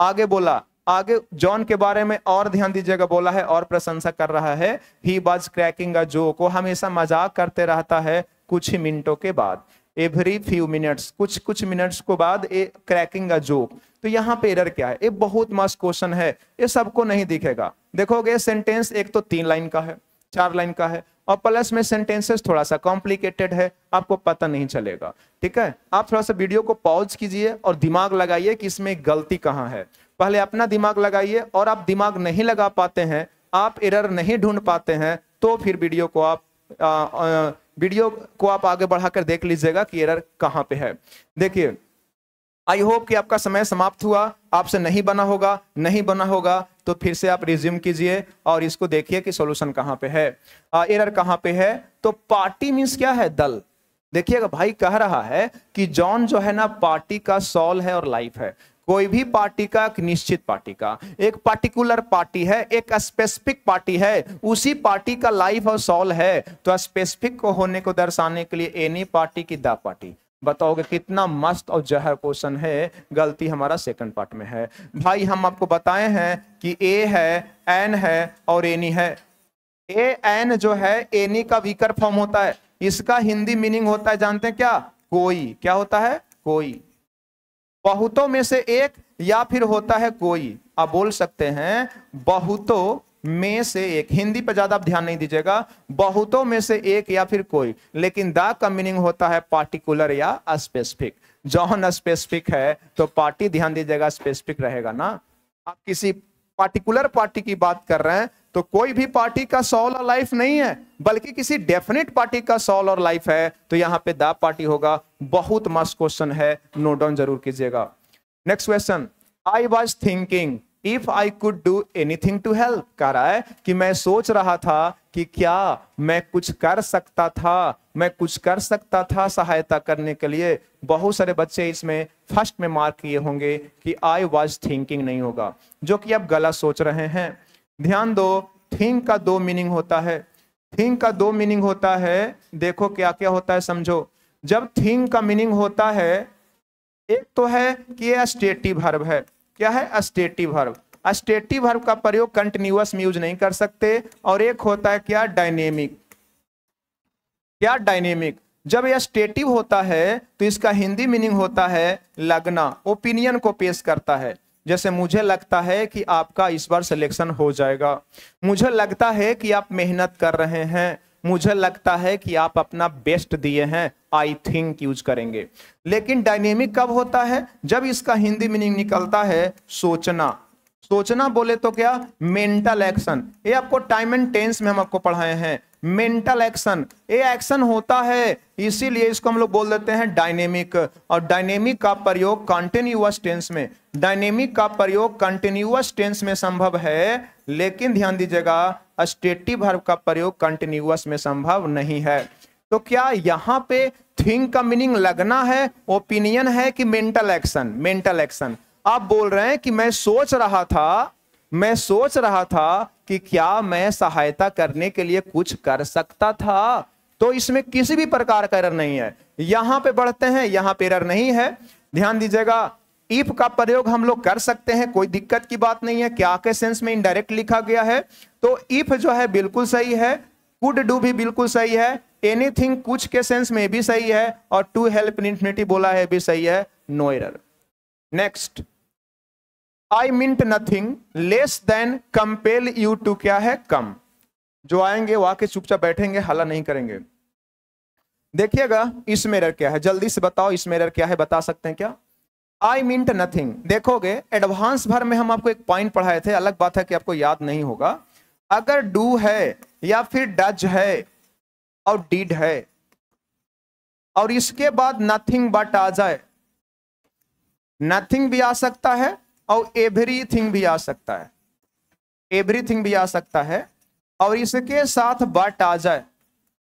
आगे बोला आगे जॉन के बारे में और ध्यान दीजिएगा बोला है और प्रशंसा कर रहा है he was cracking a joke वो हमेशा मजाक करते रहता है कुछ ही मिनटों के बाद एवरी फ्यू मिनट्स कुछ कुछ मिनट्स को बाद ए क्रैकिंग अ जोक तो यहाँ पे एरर क्या है ये बहुत मस्त क्वेश्चन है ये सबको नहीं दिखेगा देखोगे सेंटेंस एक तो तीन लाइन का है चार लाइन का है और प्लस में सेंटेंसेस थोड़ा सा कॉम्प्लिकेटेड है आपको पता नहीं चलेगा ठीक है आप थोड़ा सा वीडियो को पॉज कीजिए और दिमाग लगाइए कि इसमें गलती कहाँ है पहले अपना दिमाग लगाइए और आप दिमाग नहीं लगा पाते हैं आप एरर नहीं ढूंढ पाते हैं तो फिर वीडियो को आप आ, आ, वीडियो को आप आगे बढ़ाकर देख लीजिएगा कि एरर कहाँ पे है देखिए आई होप कि आपका समय समाप्त हुआ आपसे नहीं बना होगा नहीं बना होगा तो फिर से आप रिज्यूम कीजिए और इसको देखिए कि सॉल्यूशन कहाँ पे है एरर कहाँ पे है तो पार्टी मीन्स क्या है दल देखिएगा भाई कह रहा है कि जॉन जो है ना पार्टी का सॉल है और लाइफ है कोई भी पार्टी का एक निश्चित पार्टी का एक पार्टिकुलर पार्टी है एक स्पेसिफिक पार्टी है उसी पार्टी का लाइफ और सॉल है तो स्पेसिफिक को होने को दर्शाने के लिए एनी पार्टी की द पार्टी बताओगे कितना मस्त और जहर क्वेश्चन है गलती हमारा सेकंड पार्ट में है भाई हम आपको बताए हैं कि ए है एन है और एनी है ए एन जो है एनी का वीकर फॉर्म होता है इसका हिंदी मीनिंग होता है जानते हैं क्या कोई क्या होता है कोई बहुतों में से एक या फिर होता है कोई आप बोल सकते हैं बहुतों में से एक हिंदी पर ज्यादा आप ध्यान नहीं दीजिएगा बहुतों में से एक या फिर कोई लेकिन द का मीनिंग होता है पार्टिकुलर या स्पेसिफिक जॉन स्पेसिफिक है तो पार्टी ध्यान दीजिएगा स्पेसिफिक रहेगा ना आप किसी पार्टिकुलर पार्टी की बात कर रहे हैं तो कोई भी पार्टी का सॉल और लाइफ नहीं है बल्कि किसी डेफिनेट पार्टी का सॉल और लाइफ है तो यहाँ पे द पार्टी होगा बहुत मस्त क्वेश्चन है नोट डाउन जरूर कीजिएगा next question I was thinking if I could do anything to help कह रहा है कि मैं सोच रहा था कि क्या मैं कुछ कर सकता था मैं कुछ कर सकता था सहायता करने के लिए बहुत सारे बच्चे इसमें फर्स्ट में मार्क किए होंगे कि आई वॉज थिंकिंग नहीं होगा जो कि आप गलत सोच रहे हैं ध्यान दो थिंक का दो मीनिंग होता है थिंक का दो मीनिंग होता है देखो क्या क्या होता है समझो जब थिंक का मीनिंग होता है एक तो है कि यह स्टेटिव हर्ब है क्या है अस्टेटिव हर्व अस्टेटिव हर्व का प्रयोग कंटिन्यूअस में यूज नहीं कर सकते और एक होता है क्या डायनेमिक क्या डायनेमिक जब यह स्टेटिव होता है तो इसका हिंदी मीनिंग होता है लगना ओपिनियन को पेश करता है जैसे मुझे लगता है कि आपका इस बार सिलेक्शन हो जाएगा मुझे लगता है कि आप मेहनत कर रहे हैं मुझे लगता है कि आप अपना बेस्ट दिए हैं आई थिंक यूज करेंगे लेकिन डायनेमिक कब होता है जब इसका हिंदी मीनिंग निकलता है सोचना सोचना बोले तो क्या मेंटल एक्शन ये आपको टाइम एंड टेंस में हम आपको पढ़ाए हैं मेंटल एक्शन ये एक्शन होता है इसीलिए इसको हम लोग बोल देते हैं डायनेमिक और डायनेमिक का प्रयोग कंटिन्यूअस टेंस में डायनेमिक का प्रयोग कंटिन्यूअस टेंस में संभव है लेकिन ध्यान दीजिएगा स्टेटिव भर्व का प्रयोग कंटिन्यूस में संभव नहीं है तो क्या यहाँ पे थिंक का मीनिंग लगना है ओपिनियन है कि मेंटल एक्शन मेंटल एक्शन आप बोल रहे हैं कि मैं सोच रहा था मैं सोच रहा था कि क्या मैं सहायता करने के लिए कुछ कर सकता था तो इसमें किसी भी प्रकार का एरर नहीं है यहां पे बढ़ते हैं यहां पे एरर नहीं है ध्यान दीजिएगा इफ का प्रयोग हम लोग कर सकते हैं कोई दिक्कत की बात नहीं है क्या के सेंस में इनडायरेक्ट लिखा गया है तो इफ जो है बिल्कुल सही है कुड डू भी बिल्कुल सही है एनीथिंग कुछ के सेंस में भी सही है और टू हेल्प इन्फिनिटी बोला है भी सही है no error next I meant nothing less than compel you to क्या है कम जो आएंगे वहां के चुपचाप बैठेंगे हला नहीं करेंगे देखिएगा इसमें एरर क्या है जल्दी से बताओ इसमें एरर क्या है बता सकते हैं क्या आई मिंट नथिंग देखोगे एडवांस भर में हम आपको एक पॉइंट पढ़ाए थे अलग बात है कि आपको याद नहीं होगा अगर डू है या फिर डज है और डिड है और इसके बाद नथिंग बट आ जाए नथिंग भी आ सकता है और एवरीथिंग भी आ सकता है एवरीथिंग भी आ सकता है और इसके साथ बट आ जाए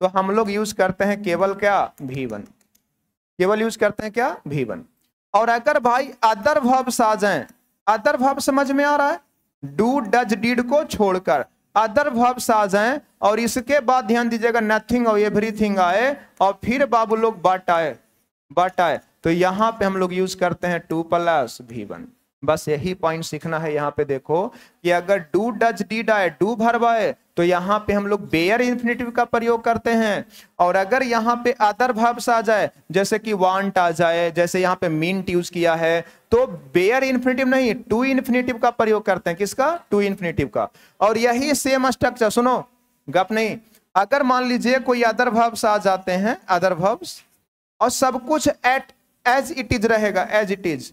तो हम लोग यूज करते हैं केवल क्या भी वन केवल यूज करते हैं क्या भी वन और अगर भाई अदर भव्स आ जाए अदर भब समझ में आ रहा है डू डज डीड को छोड़कर अदर वर्ब्स आ जाए और इसके बाद ध्यान दीजिएगा नथिंग और एवरीथिंग आए और फिर बाबू लोग बट आए बट आए तो यहाँ पे हम लोग यूज करते हैं टू प्लस भी वन बस यही पॉइंट सीखना है यहाँ पे देखो कि अगर डू डज डीड आए डू भरवा तो यहाँ पे हम लोग बेयर इन्फिनेटिव का प्रयोग करते हैं और अगर यहाँ पे अदर भर्ब्स आ जाए जैसे कि वांट आ जाए जैसे यहाँ पे मींट यूज किया है तो बेयर इन्फिनेटिव नहीं टू इन्फिनेटिव का प्रयोग करते हैं किसका टू इन्फिनेटिव का और यही सेम स्ट्रक्चर सुनो गप नहीं अगर मान लीजिए कोई अदर भर्ब्स आ जाते हैं अदर भर्ब्स और सब कुछ एट एज इट इज रहेगा एज इट इज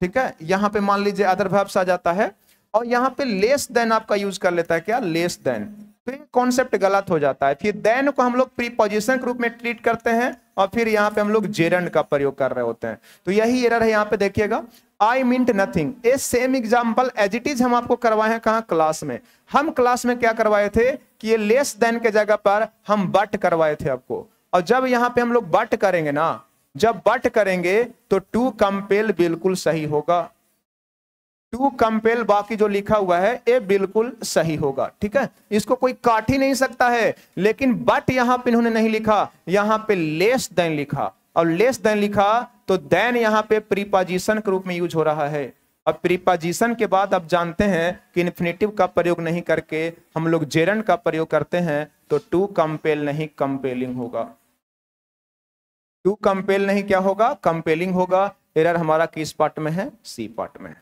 ठीक है यहाँ पे मान लीजिए अदर आ जाता है और यहाँ पे लेस देन आपका यूज कर लेता है क्या लेस देन तो ये कॉन्सेप्ट गलत हो जाता है फिर देन को हम लोग प्रीपोजिशन के रूप में ट्रीट करते हैं और फिर यहाँ पे हम लोग जेरन का प्रयोग कर रहे होते हैं तो यही एरर है यहाँ पे देखिएगा I mean nothing a same example as it is हम आपको करवाए हैं कहा क्लास में हम क्लास में क्या करवाए थे कि ये लेस देन के जगह पर हम बट करवाए थे आपको और जब यहाँ पे हम लोग बट करेंगे ना जब बट करेंगे तो टू कंपेल बिल्कुल सही होगा टू कंपेल बाकी जो लिखा हुआ है ये बिल्कुल सही होगा ठीक है इसको कोई काट ही नहीं सकता है लेकिन बट यहां पे इन्होंने नहीं लिखा यहां पे लेस देन लिखा और लेस देन लिखा तो देन यहां पे प्रीपाजिशन के रूप में यूज हो रहा है अब प्रीपाजिशन के बाद आप जानते हैं कि इन्फिनेटिव का प्रयोग नहीं करके हम लोग जेरन का प्रयोग करते हैं तो टू कंपेल नहीं कंपेलिंग होगा टू कंपेल नहीं क्या होगा कंपेलिंग होगा एरर हमारा किस पार्ट में है सी पार्ट में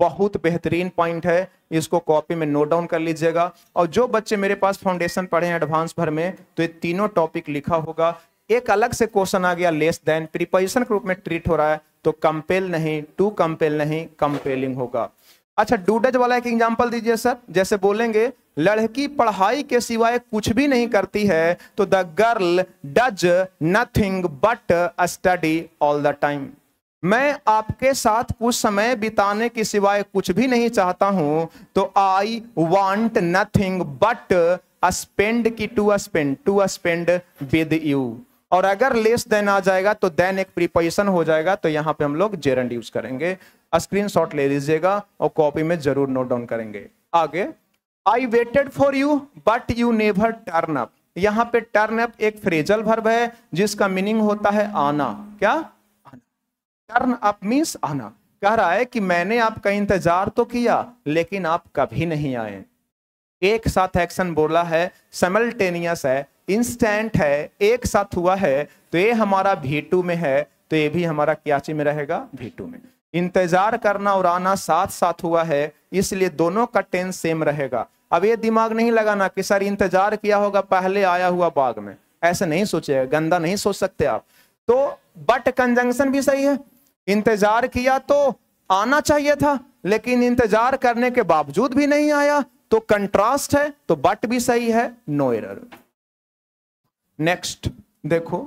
बहुत बेहतरीन पॉइंट है इसको कॉपी में नोट डाउन कर लीजिएगा और जो बच्चे मेरे पास फाउंडेशन पढ़े हैं एडवांस भर में तो ये तीनों टॉपिक लिखा होगा एक अलग से क्वेश्चन आ गया लेस देन प्रिपोजिशन के रूप में ट्रीट हो रहा है तो कंपेल नहीं टू कंपेल नहीं कंपेलिंग होगा अच्छा डूडज वाला एक एग्जाम्पल दीजिए सर जैसे बोलेंगे लड़की पढ़ाई के सिवाय कुछ भी नहीं करती है तो the girl does nothing but study all the time मैं आपके साथ कुछ समय बिताने के सिवाय कुछ भी नहीं चाहता हूं तो I want nothing but spend की to spend to spend with you और अगर लेस देन आ जाएगा तो देन एक प्रिपोजिशन हो जाएगा तो यहां पे हम लोग जेरंड यूज करेंगे स्क्रीनशॉट ले लीजिएगा और कॉपी में जरूर नोट डाउन करेंगे आगे I waited for you but you never turn up यहां पे टर्न अप एक फ्रेजल वर्ब है जिसका मीनिंग होता है आना क्या आना टर्न अप मीन्स आना कह रहा है कि मैंने आपका इंतजार तो किया लेकिन आप कभी नहीं आए एक साथ एक्शन बोला है समल्टेनियस है इंस्टेंट है एक साथ हुआ है तो ये हमारा भी में है तो ये भी हमारा क्याची में रहेगा भी में इंतजार करना और आना साथ साथ हुआ है इसलिए दोनों का टेंस सेम रहेगा अब ये दिमाग नहीं लगाना कि सर इंतजार किया होगा पहले आया हुआ बाग में ऐसे नहीं सोचे गंदा नहीं सोच सकते आप तो बट कंजंक्शन भी सही है इंतजार किया तो आना चाहिए था लेकिन इंतजार करने के बावजूद भी नहीं आया तो कंट्रास्ट है तो बट भी सही है नो एरर नेक्स्ट देखो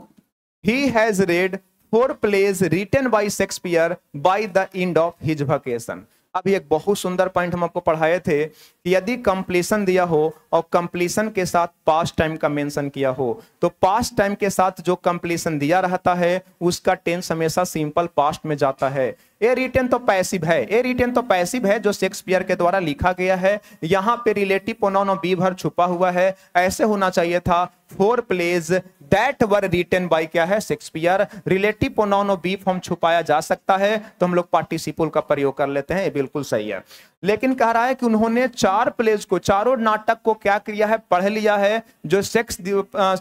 he has read four plays written by Shakespeare by the end of his vacation अभी एक बहुत सुंदर पॉइंट हम आपको पढ़ाए थे कि यदि कंप्लीसन दिया हो और कंप्लीसन के साथ पास्ट टाइम का मेंशन किया हो तो पास्ट टाइम के साथ जो कंप्लीसन दिया रहता है उसका टेंस हमेशा सिंपल पास्ट में जाता है ए रिटेन तो पैसिव है ए रिटेन तो पैसिव है जो शेक्सपियर के द्वारा लिखा गया है यहाँ पे रिलेटिव पोनोनो बी भर छुपा हुआ है ऐसे होना चाहिए था four plays that were written by क्या है Shakespeare relative pronoun of be form छुपाया जा सकता है तो हम लोग पार्टिसिपल का प्रयोग कर लेते हैं ये बिल्कुल सही है लेकिन कह रहा है कि उन्होंने चार प्लेज को चारों नाटक को क्या किया है पढ़ लिया है जो सेक्स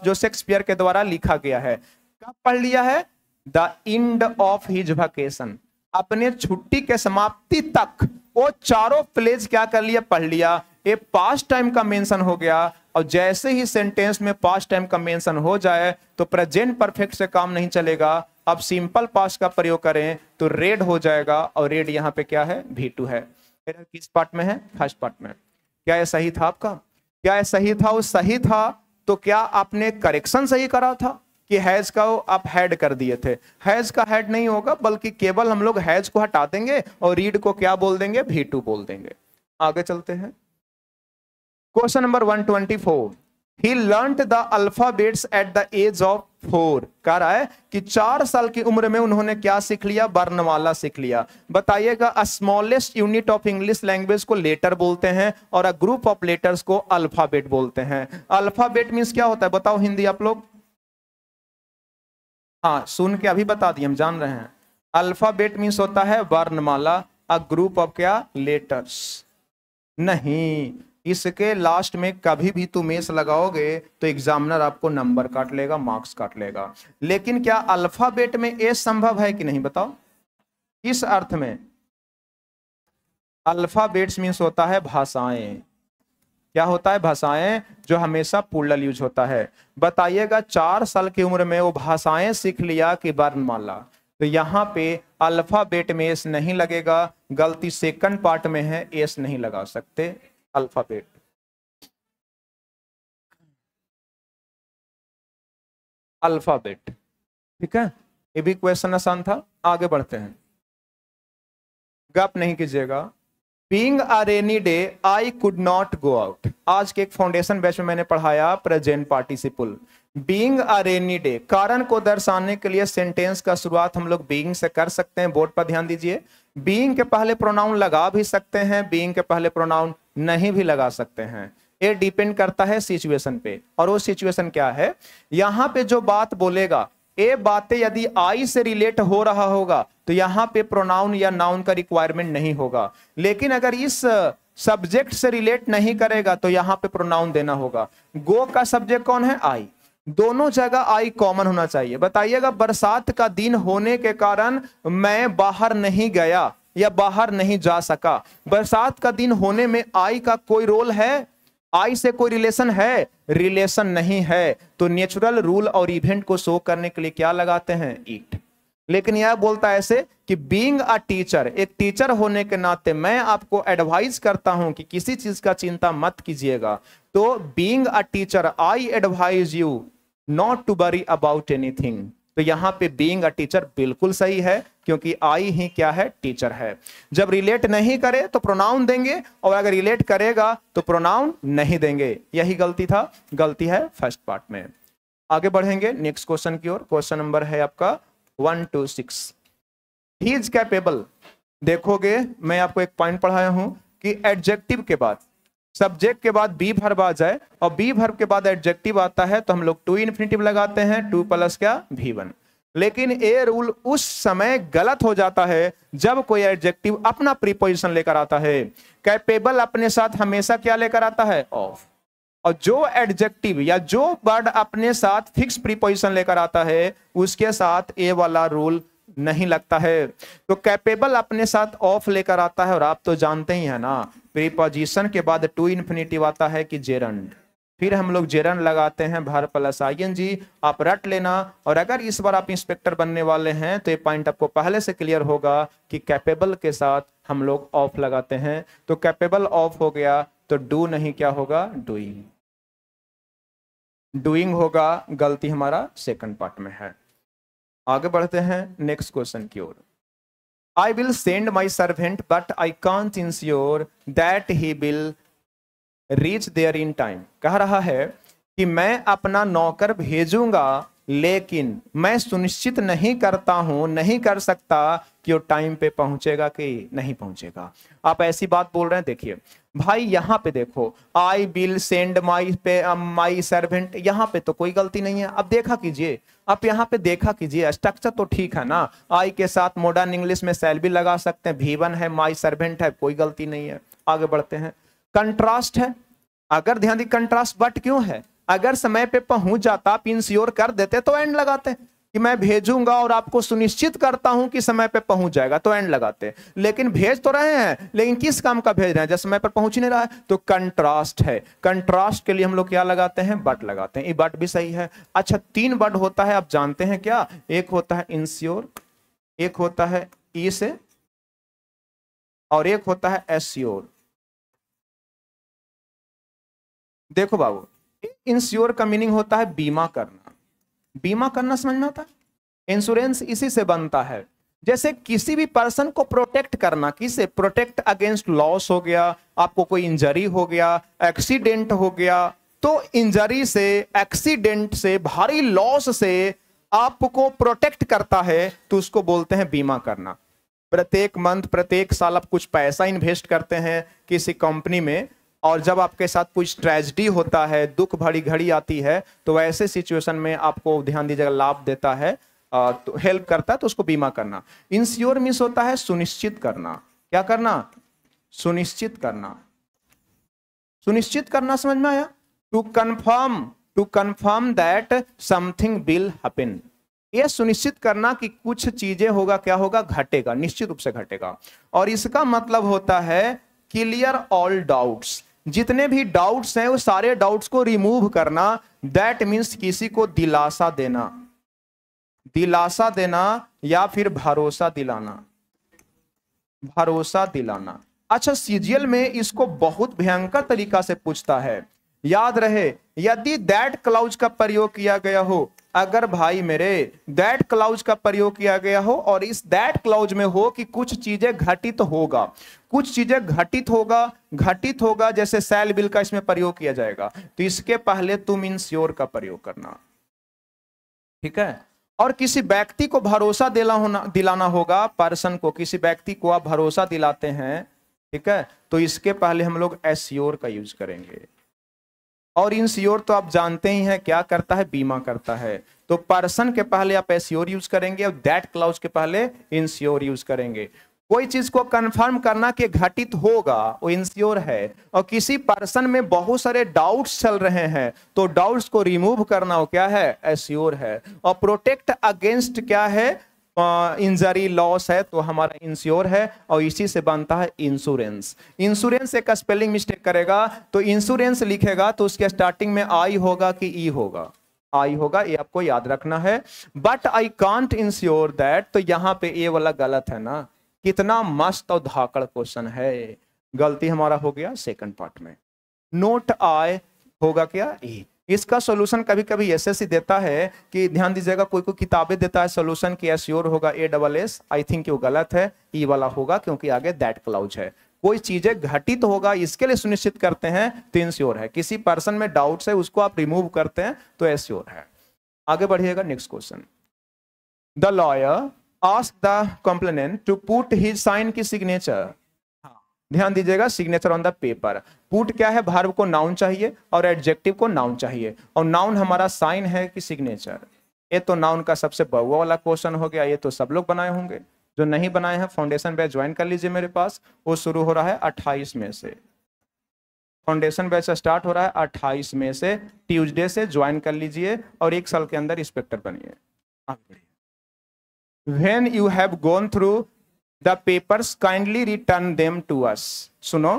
जो शेक्सपियर के द्वारा लिखा गया है कब पढ़ लिया है the end of his vacation अपने छुट्टी के समाप्ति तक वो चारों प्लेज क्या कर लिया पढ़ लिया ये पास्ट टाइम का मेंशन हो गया और जैसे ही सेंटेंस में पास्ट टाइम का मेंशन हो जाए तो प्रेजेंट परफेक्ट से काम नहीं चलेगा अब सिंपल पास्ट का प्रयोग करें तो रेड हो जाएगा और रेड यहाँ पे क्या है भी टू है किस पार्ट में है फर्स्ट पार्ट में क्या यह सही था आपका क्या यह सही था वो सही था तो क्या आपने करेक्शन सही करा था कि हैज का आप हैड कर दिए थे हैज का हैड नहीं होगा बल्कि केवल हम लोग हैज को हटा देंगे और रीड को क्या बोल देंगे भी टू बोल देंगे आगे चलते हैं question number 124 he learned the alphabets at the age of four कह रहा है कि चार साल की उम्र में उन्होंने क्या सीख लिया वर्णमाला सीख लिया बताइएगा a smallest unit of English language को लेटर बोलते हैं और अ ग्रुप ऑफ लेटर्स को अल्फाबेट बोलते हैं अल्फाबेट मीन्स क्या होता है बताओ हिंदी आप लोग हाँ सुन के अभी बता दिए हम जान रहे हैं अल्फाबेट मीन्स होता है वर्णमाला अ ग्रुप ऑफ क्या लेटर्स नहीं इसके लास्ट में कभी भी तुम एस लगाओगे तो एग्जामिनर आपको नंबर काट लेगा मार्क्स काट लेगा लेकिन क्या अल्फाबेट में एस संभव है कि नहीं बताओ इस अर्थ में अल्फाबेट्स मीन्स होता है भाषाएं क्या होता है भाषाएं जो हमेशा पुलल यूज होता है बताइएगा चार साल की उम्र में वो भाषाएं सीख लिया कि वर्णमाला तो यहाँ पे अल्फाबेट में एस नहीं लगेगा गलती सेकंड पार्ट में है एस नहीं लगा सकते अल्फाबेट अल्फाबेट ठीक है ये भी क्वेश्चन आसान था आगे बढ़ते हैं गप नहीं कीजिएगा being a rainy day I could not go out आज के एक फाउंडेशन बैच में मैंने पढ़ाया present participle being a rainy day कारण को दर्शाने के लिए सेंटेंस का शुरुआत हम लोग बींग से कर सकते हैं बोर्ड पर ध्यान दीजिए बींग के पहले प्रोनाउन लगा भी सकते हैं बींग के पहले प्रोनाउन नहीं भी लगा सकते हैं ये डिपेंड करता है सिचुएशन पे और वो सिचुएशन क्या है यहाँ पे जो बात बोलेगा ये बातें यदि आई से रिलेट हो रहा होगा तो यहाँ पे प्रोनाउन या नाउन का रिक्वायरमेंट नहीं होगा लेकिन अगर इस सब्जेक्ट से रिलेट नहीं करेगा तो यहाँ पे प्रोनाउन देना होगा गो का सब्जेक्ट कौन है आई दोनों जगह आई कॉमन होना चाहिए बताइएगा बरसात का दिन होने के कारण मैं बाहर नहीं गया या बाहर नहीं जा सका बरसात का दिन होने में आई का कोई रोल है आई से कोई रिलेशन है रिलेशन नहीं है तो नेचुरल रूल और इवेंट को शो करने के लिए क्या लगाते हैं ईट लेकिन यह बोलता है ऐसे कि बीइंग अ टीचर एक टीचर होने के नाते मैं आपको एडवाइज करता हूं कि किसी चीज का चिंता मत कीजिएगा तो being a teacher I advise you not to worry about anything तो यहाँ पे बीइंग अ टीचर बिल्कुल सही है क्योंकि आई ही क्या है टीचर है जब रिलेट नहीं करे तो प्रोनाउन देंगे और अगर रिलेट करेगा तो प्रोनाउन नहीं देंगे यही गलती था गलती है फर्स्ट पार्ट में आगे बढ़ेंगे नेक्स्ट क्वेश्चन की ओर क्वेश्चन नंबर है आपका one two six he is capable देखोगे मैं आपको एक पॉइंट पढ़ाया हूं कि एडजेक्टिव के बाद सब्जेक्ट के बाद बी भर्ब आ जाए और बी भर्ब के बाद एडजेक्टिव आता है तो हम लोग टू इन्फिनेटिव लगाते हैं टू प्लस क्या भी वन लेकिन ए रूल उस समय गलत हो जाता है जब कोई एडजेक्टिव अपना प्रीपोजिशन लेकर आता है कैपेबल अपने साथ हमेशा क्या लेकर आता है ऑफ और जो एडजेक्टिव या जो वर्ड अपने साथ फिक्स प्रीपोजिशन लेकर आता है उसके साथ ए वाला रूल नहीं लगता है तो कैपेबल अपने साथ ऑफ लेकर आता है और आप तो जानते ही है ना प्रीपोजिशन के बाद टू इन्फिनिटिव आता है कि जेरन फिर हम लोग जेरन लगाते हैं भर प्लस आई एन जी आप रट लेना और अगर इस बार आप इंस्पेक्टर बनने वाले हैं तो ये पॉइंट आपको पहले से क्लियर होगा कि कैपेबल के साथ हम लोग ऑफ लगाते हैं तो कैपेबल ऑफ हो गया तो डू नहीं क्या होगा डूइंग डूइंग होगा गलती हमारा सेकंड पार्ट में है आगे बढ़ते हैं नेक्स्ट क्वेश्चन की ओर I will send my servant but I can't ensure that he will reach there in time कह रहा है कि मैं अपना नौकर भेजूंगा लेकिन मैं सुनिश्चित नहीं करता हूं नहीं कर सकता कि वो टाइम पे पहुंचेगा कि नहीं पहुंचेगा आप ऐसी बात बोल रहे हैं देखिए भाई यहाँ पे देखो आई बिल सेंड माई पे माई सर्वेंट यहाँ पे तो कोई गलती नहीं है अब देखा कीजिए आप यहाँ पे देखा कीजिए स्ट्रक्चर तो ठीक है ना आई के साथ मॉडर्न इंग्लिश में सेल भी लगा सकते हैं भीवन है माई सर्वेंट है कोई गलती नहीं है आगे बढ़ते हैं कंट्रास्ट है अगर ध्यान दी कंट्रास्ट बट क्यों है अगर समय पे पहुंच जाता आप इंश्योर कर देते तो एंड लगाते कि मैं भेजूंगा और आपको सुनिश्चित करता हूं कि समय पर पहुंच जाएगा तो एंड लगाते हैं लेकिन भेज तो रहे हैं लेकिन किस काम का भेज रहे हैं जब समय पर पहुंच ही नहीं रहा है तो कंट्रास्ट है कंट्रास्ट के लिए हम लोग क्या लगाते हैं बट लगाते हैं ये बट भी सही है अच्छा तीन बट होता है आप जानते हैं क्या एक होता है इंस्योर एक होता है ई से और एक होता है एस्योर देखो बाबू इंस्योर का मीनिंग होता है बीमा करना बीमा करना समझ में आता है इंश्योरेंस इसी से बनता है जैसे किसी भी पर्सन को प्रोटेक्ट करना किसे प्रोटेक्ट अगेंस्ट लॉस हो गया आपको कोई इंजरी हो गया एक्सीडेंट हो गया तो इंजरी से एक्सीडेंट से भारी लॉस से आपको प्रोटेक्ट करता है तो उसको बोलते हैं बीमा करना प्रत्येक मंथ प्रत्येक साल आप कुछ पैसा इन्वेस्ट करते हैं किसी कंपनी में और जब आपके साथ कुछ ट्रेजडी होता है दुख भरी घड़ी आती है तो ऐसे सिचुएशन में आपको ध्यान दीजिएगा लाभ देता है तो हेल्प करता है तो उसको बीमा करना इंश्योर मिस होता है सुनिश्चित करना क्या करना सुनिश्चित करना सुनिश्चित करना समझ में आया to confirm to confirm that something will happen यह सुनिश्चित करना कि कुछ चीजें होगा क्या होगा घटेगा निश्चित रूप से घटेगा और इसका मतलब होता है क्लियर ऑल डाउट्स जितने भी डाउट्स हैं वो सारे डाउट्स को रिमूव करना दैट मीन्स किसी को दिलासा देना दिलासा देना या फिर भरोसा दिलाना भरोसा दिलाना अच्छा सीजीएल में इसको बहुत भयंकर तरीका से पूछता है याद रहे यदि दैट क्लाउज का प्रयोग किया गया हो अगर भाई मेरे दैट क्लाउज का प्रयोग किया गया हो और इस दैट क्लाउज में हो कि कुछ चीजें घटित होगा कुछ चीजें घटित होगा घटित होगा जैसे सेल बिल का इसमें प्रयोग किया जाएगा तो इसके पहले तुम इंश्योर का प्रयोग करना ठीक है और किसी व्यक्ति को भरोसा दिला होना दिलाना होगा पर्सन को किसी व्यक्ति को आप भरोसा दिलाते हैं ठीक है तो इसके पहले हम लोग एस्योर का यूज करेंगे और इंश्योर तो आप जानते ही हैं क्या करता है बीमा करता है तो पर्सन के पहले आप एश्योर यूज करेंगे और दैट क्लाउज के पहले इंश्योर यूज करेंगे कोई चीज को कंफर्म करना कि घटित होगा वो इंश्योर है और किसी पर्सन में बहुत सारे डाउट्स चल रहे हैं तो डाउट्स को रिमूव करना वो क्या है एश्योर है और प्रोटेक्ट अगेंस्ट क्या है इंजरी लॉस है तो हमारा इंश्योर है और इसी से बनता है इंश्योरेंस इंश्योरेंस एक स्पेलिंग मिस्टेक करेगा तो इंश्योरेंस लिखेगा तो उसके स्टार्टिंग में आई होगा कि ई e होगा आई होगा ये आपको याद रखना है but I can't ensure that तो यहाँ पे ये वाला गलत है ना कितना मस्त और धाकड़ क्वेश्चन है गलती हमारा हो गया सेकंड पार्ट में नोट आई होगा क्या ई e. इसका सोल्यूशन कभी कभी एस देता है कि ध्यान दीजिएगा कोई कोई किताबें देता है सोल्यूशन एस योर होगा A double S I think you गलत है ई e वाला होगा क्योंकि आगे दैट क्लाउज है कोई चीजें घटित तो होगा इसके लिए सुनिश्चित करते हैं तो इंश्योर है किसी पर्सन में डाउट है उसको आप रिमूव करते हैं तो एश्योर है आगे बढ़िएगा next question the lawyer ask the complainant to put his sign की सिग्नेचर ध्यान दीजिएगा signature on the paper put क्या है भार्व को नाउन चाहिए और एडजेक्टिव को नाउन चाहिए और नाउन हमारा साइन है कि सिग्नेचर ये तो नाउन का सबसे बहुआ वाला क्वेश्चन हो गया ये तो सब लोग बनाए होंगे जो नहीं बनाए हैं फाउंडेशन बैच ज्वाइन कर लीजिए मेरे पास वो शुरू हो रहा है अट्ठाईस में से फाउंडेशन बैच स्टार्ट हो रहा है अट्ठाईस में से ट्यूजडे से ज्वाइन कर लीजिए और एक साल के अंदर इंस्पेक्टर बनिए when you have gone through the papers kindly return them to us सुनो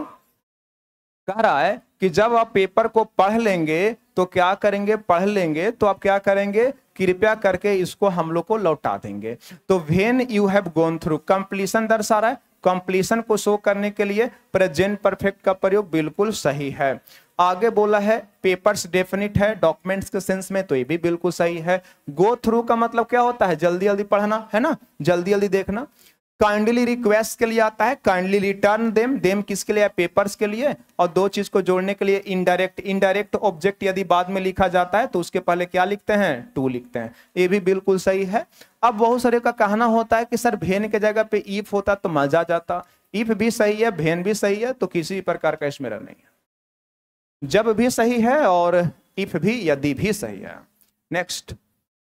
कह रहा है कि जब आप पेपर को पढ़ लेंगे तो क्या करेंगे पढ़ लेंगे तो आप क्या करेंगे कृपया करके इसको हम लोग को लौटा देंगे तो when you have gone through completion दर्शा रहा है कंप्लीसन को शो करने के लिए प्रेजेंट परफेक्ट का प्रयोग बिल्कुल सही है आगे बोला है पेपर्स डेफिनेट है डॉक्यूमेंट्स के सेंस में तो ये भी बिल्कुल सही है गो थ्रू का मतलब क्या होता है जल्दी जल्दी पढ़ना है ना जल्दी जल्दी देखना काइंडली रिक्वेस्ट के लिए आता है काइंडली रिटर्न देम देम किसके लिए पेपर्स के लिए और दो चीज को जोड़ने के लिए इनडायरेक्ट इनडायरेक्ट ऑब्जेक्ट यदि बाद में लिखा जाता है तो उसके पहले क्या लिखते हैं टू लिखते हैं ये भी बिल्कुल सही है अब बहुत सारे का कहना होता है कि सर भेन के जगह पे ईफ होता तो मजा जाता इफ भी सही है भेन भी सही है तो किसी प्रकार का इसमें नहीं है जब भी सही है और इफ भी यदि भी सही है next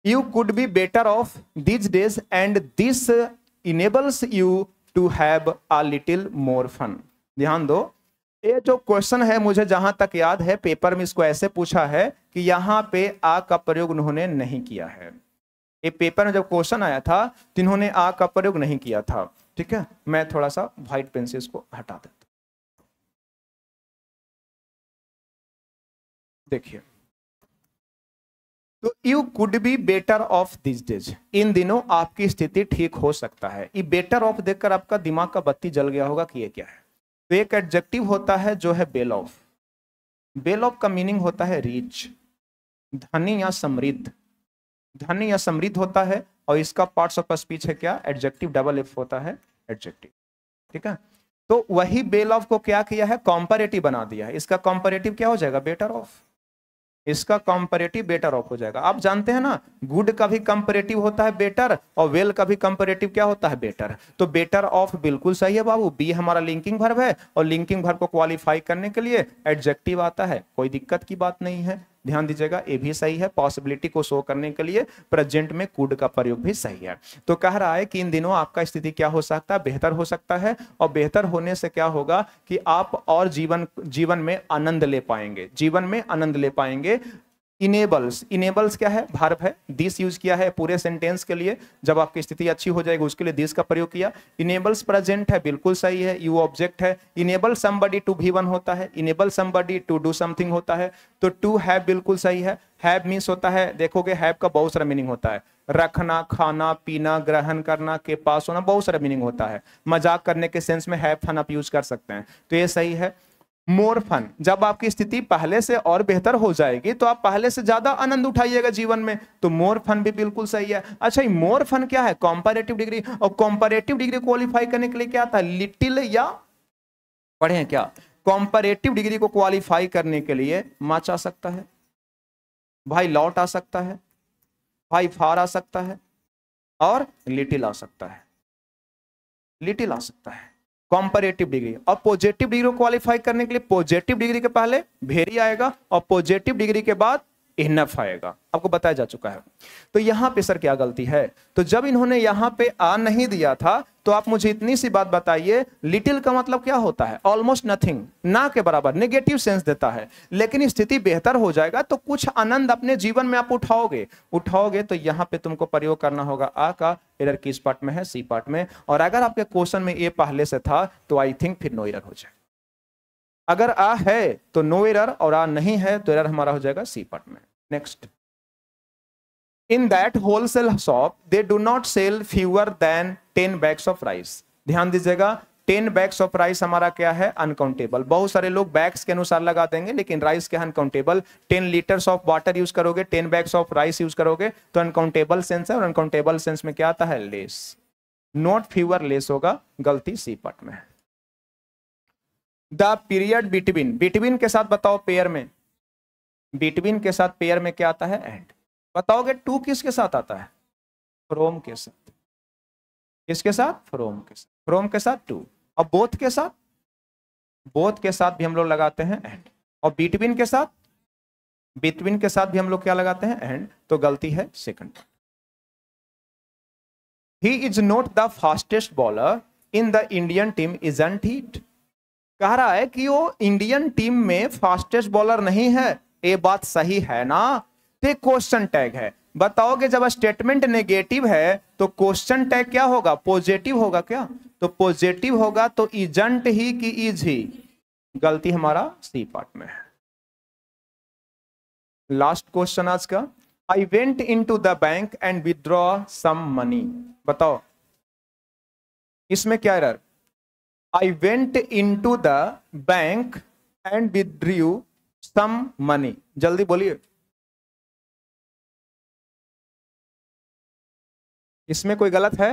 you could be better off this days and this enables you to have a little more fun ध्यान दो ये जो क्वेश्चन है मुझे जहां तक याद है पेपर में इसको ऐसे पूछा है कि यहाँ पे आ का प्रयोग उन्होंने नहीं किया है ये पेपर में जब क्वेश्चन आया था तो इन्होंने आ का प्रयोग नहीं किया था ठीक है मैं थोड़ा सा व्हाइट पेन से इसको हटा देता देखिए तो you could be better off this days इन दिनों आपकी स्थिति ठीक हो सकता है ये बेटर ऑफ देखकर आपका दिमाग का बत्ती जल गया होगा कि ये क्या है तो एक एडजेक्टिव होता है जो है बेल ऑफ बेल ऑफ का मीनिंग होता है रिच धनी या समृद्ध धनी या समृद्ध होता है और इसका पार्ट्स ऑफ स्पीच है क्या एडजेक्टिव डबल एफ होता है एडजेक्टिव ठीक है तो वही बेल ऑफ को क्या किया है कॉम्परेटिव बना दिया है इसका कॉम्परेटिव क्या हो जाएगा बेटर ऑफ इसका कंपेरेटिव बेटर ऑफ हो जाएगा आप जानते हैं ना गुड का भी कंपेरेटिव होता है बेटर और वेल का भी कंपेरेटिव क्या होता है बेटर तो बेटर ऑफ बिल्कुल सही है बाबू बी हमारा लिंकिंग भर्व है और लिंकिंग भर्व को क्वालिफाई करने के लिए एडजेक्टिव आता है कोई दिक्कत की बात नहीं है ध्यान दीजिएगा ये भी सही है पॉसिबिलिटी को शो करने के लिए प्रेजेंट में कुड का प्रयोग भी सही है तो कह रहा है कि इन दिनों आपका स्थिति क्या हो सकता है बेहतर हो सकता है और बेहतर होने से क्या होगा कि आप और जीवन जीवन में आनंद ले पाएंगे जीवन में आनंद ले पाएंगे इनेबल्स इनेबल्स क्या है भारव है दिस यूज किया है पूरे सेंटेंस के लिए जब आपकी स्थिति अच्छी हो जाएगी उसके लिए दिस का प्रयोग किया इनेबल्स प्रेजेंट है बिल्कुल सही है यू ऑब्जेक्ट है इनेबल समबडी टू भी वन होता है enable somebody to do something होता है तो टू हैव बिल्कुल सही है हैव मीन्स होता है देखोगे हैव का बहुत सारा मीनिंग होता है रखना खाना पीना ग्रहण करना के पास होना बहुत सारा मीनिंग होता है मजाक करने के सेंस में हैव फन आप यूज कर सकते हैं तो ये सही है मोर फन जब आपकी स्थिति पहले से और बेहतर हो जाएगी तो आप पहले से ज्यादा आनंद उठाइएगा जीवन में तो मोर फन भी बिल्कुल सही है अच्छा ये मोर फन क्या है कॉम्परेटिव डिग्री और कॉम्परेटिव डिग्री क्वालिफाई करने के लिए क्या था लिटिल या पढ़े क्या कॉम्परेटिव डिग्री को क्वालिफाई करने के लिए मच आ सकता है भाई लॉट आ सकता है भाई फार आ सकता है और लिटिल आ सकता है लिटिल आ सकता है कॉम्परेटिव डिग्री और पॉजिटिव डिग्री को क्वालिफाई करने के लिए पॉजिटिव डिग्री के पहले भेरी आएगा और पॉजिटिव डिग्री के बाद इनफ आएगा आपको बताया जा चुका है तो यहाँ पे सर क्या गलती है तो जब इन्होंने यहाँ पे आ नहीं दिया था तो आप मुझे इतनी सी बात बताइए लिटिल का मतलब क्या होता है ऑलमोस्ट नथिंग ना के बराबर नेगेटिव सेंस देता है लेकिन स्थिति बेहतर हो जाएगा तो कुछ आनंद अपने जीवन में आप उठाओगे उठाओगे तो यहाँ पे तुमको प्रयोग करना होगा आ का एरर किस पार्ट में है सी पार्ट में और अगर आपके क्वेश्चन में ये पहले से था तो आई थिंक फिर नो एरर हो जाए अगर आ है तो नो एरर और आ नहीं है तो एरर हमारा हो जाएगा सी पार्ट में next in that wholesale shop they do not sell fewer than 10 bags of rice ध्यान दीजिएगा 10 बैग्स ऑफ राइस हमारा क्या है अनकाउंटेबल बहुत सारे लोग बैग्स के अनुसार लगा देंगे लेकिन राइस के uncountable 10 litres of water use करोगे 10 बैग्स ऑफ राइस यूज करोगे तो अनकाउंटेबल सेंस है और अनकाउंटेबल सेंस में क्या आता है लेस नॉट फ्यूअर लेस होगा गलती सी पट में द पीरियड बिटवीन बिटवीन के साथ बताओ पेयर में बिटवीन के साथ पेयर में क्या आता है एंड बताओगे टू किसके साथ आता है फ्रोम के साथ किसके साथ फ्रोम के साथ फ्रोम के साथ टू और बोथ के साथ बोथ के साथ भी हम लोग लगाते हैं एंड और बिटवीन के साथ बिटवीन के साथ भी हम लोग क्या लगाते हैं एंड तो गलती है second he is not the fastest bowler in the Indian team is and कह रहा है कि वो इंडियन टीम में फास्टेस्ट बॉलर नहीं है ये बात सही है ना तो क्वेश्चन टैग है बताओगे जब स्टेटमेंट नेगेटिव है तो क्वेश्चन टैग क्या होगा पॉजिटिव होगा क्या तो पॉजिटिव होगा तो इजंट ही कि इज ही गलती हमारा सी पार्ट में है लास्ट क्वेश्चन आज का I went into the bank and withdraw some money बताओ इसमें क्या error I went into the bank and withdrew some money जल्दी बोलिए इसमें कोई गलत है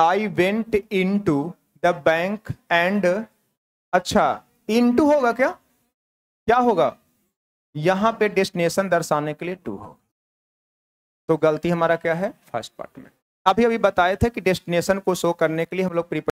I went into the bank and अच्छा इन टू होगा क्या क्या होगा यहां पे डेस्टिनेशन दर्शाने के लिए टू होगा तो गलती हमारा क्या है फर्स्ट पार्ट में अभी अभी बताए थे कि डेस्टिनेशन को शो करने के लिए हम लोग प्रिपेयर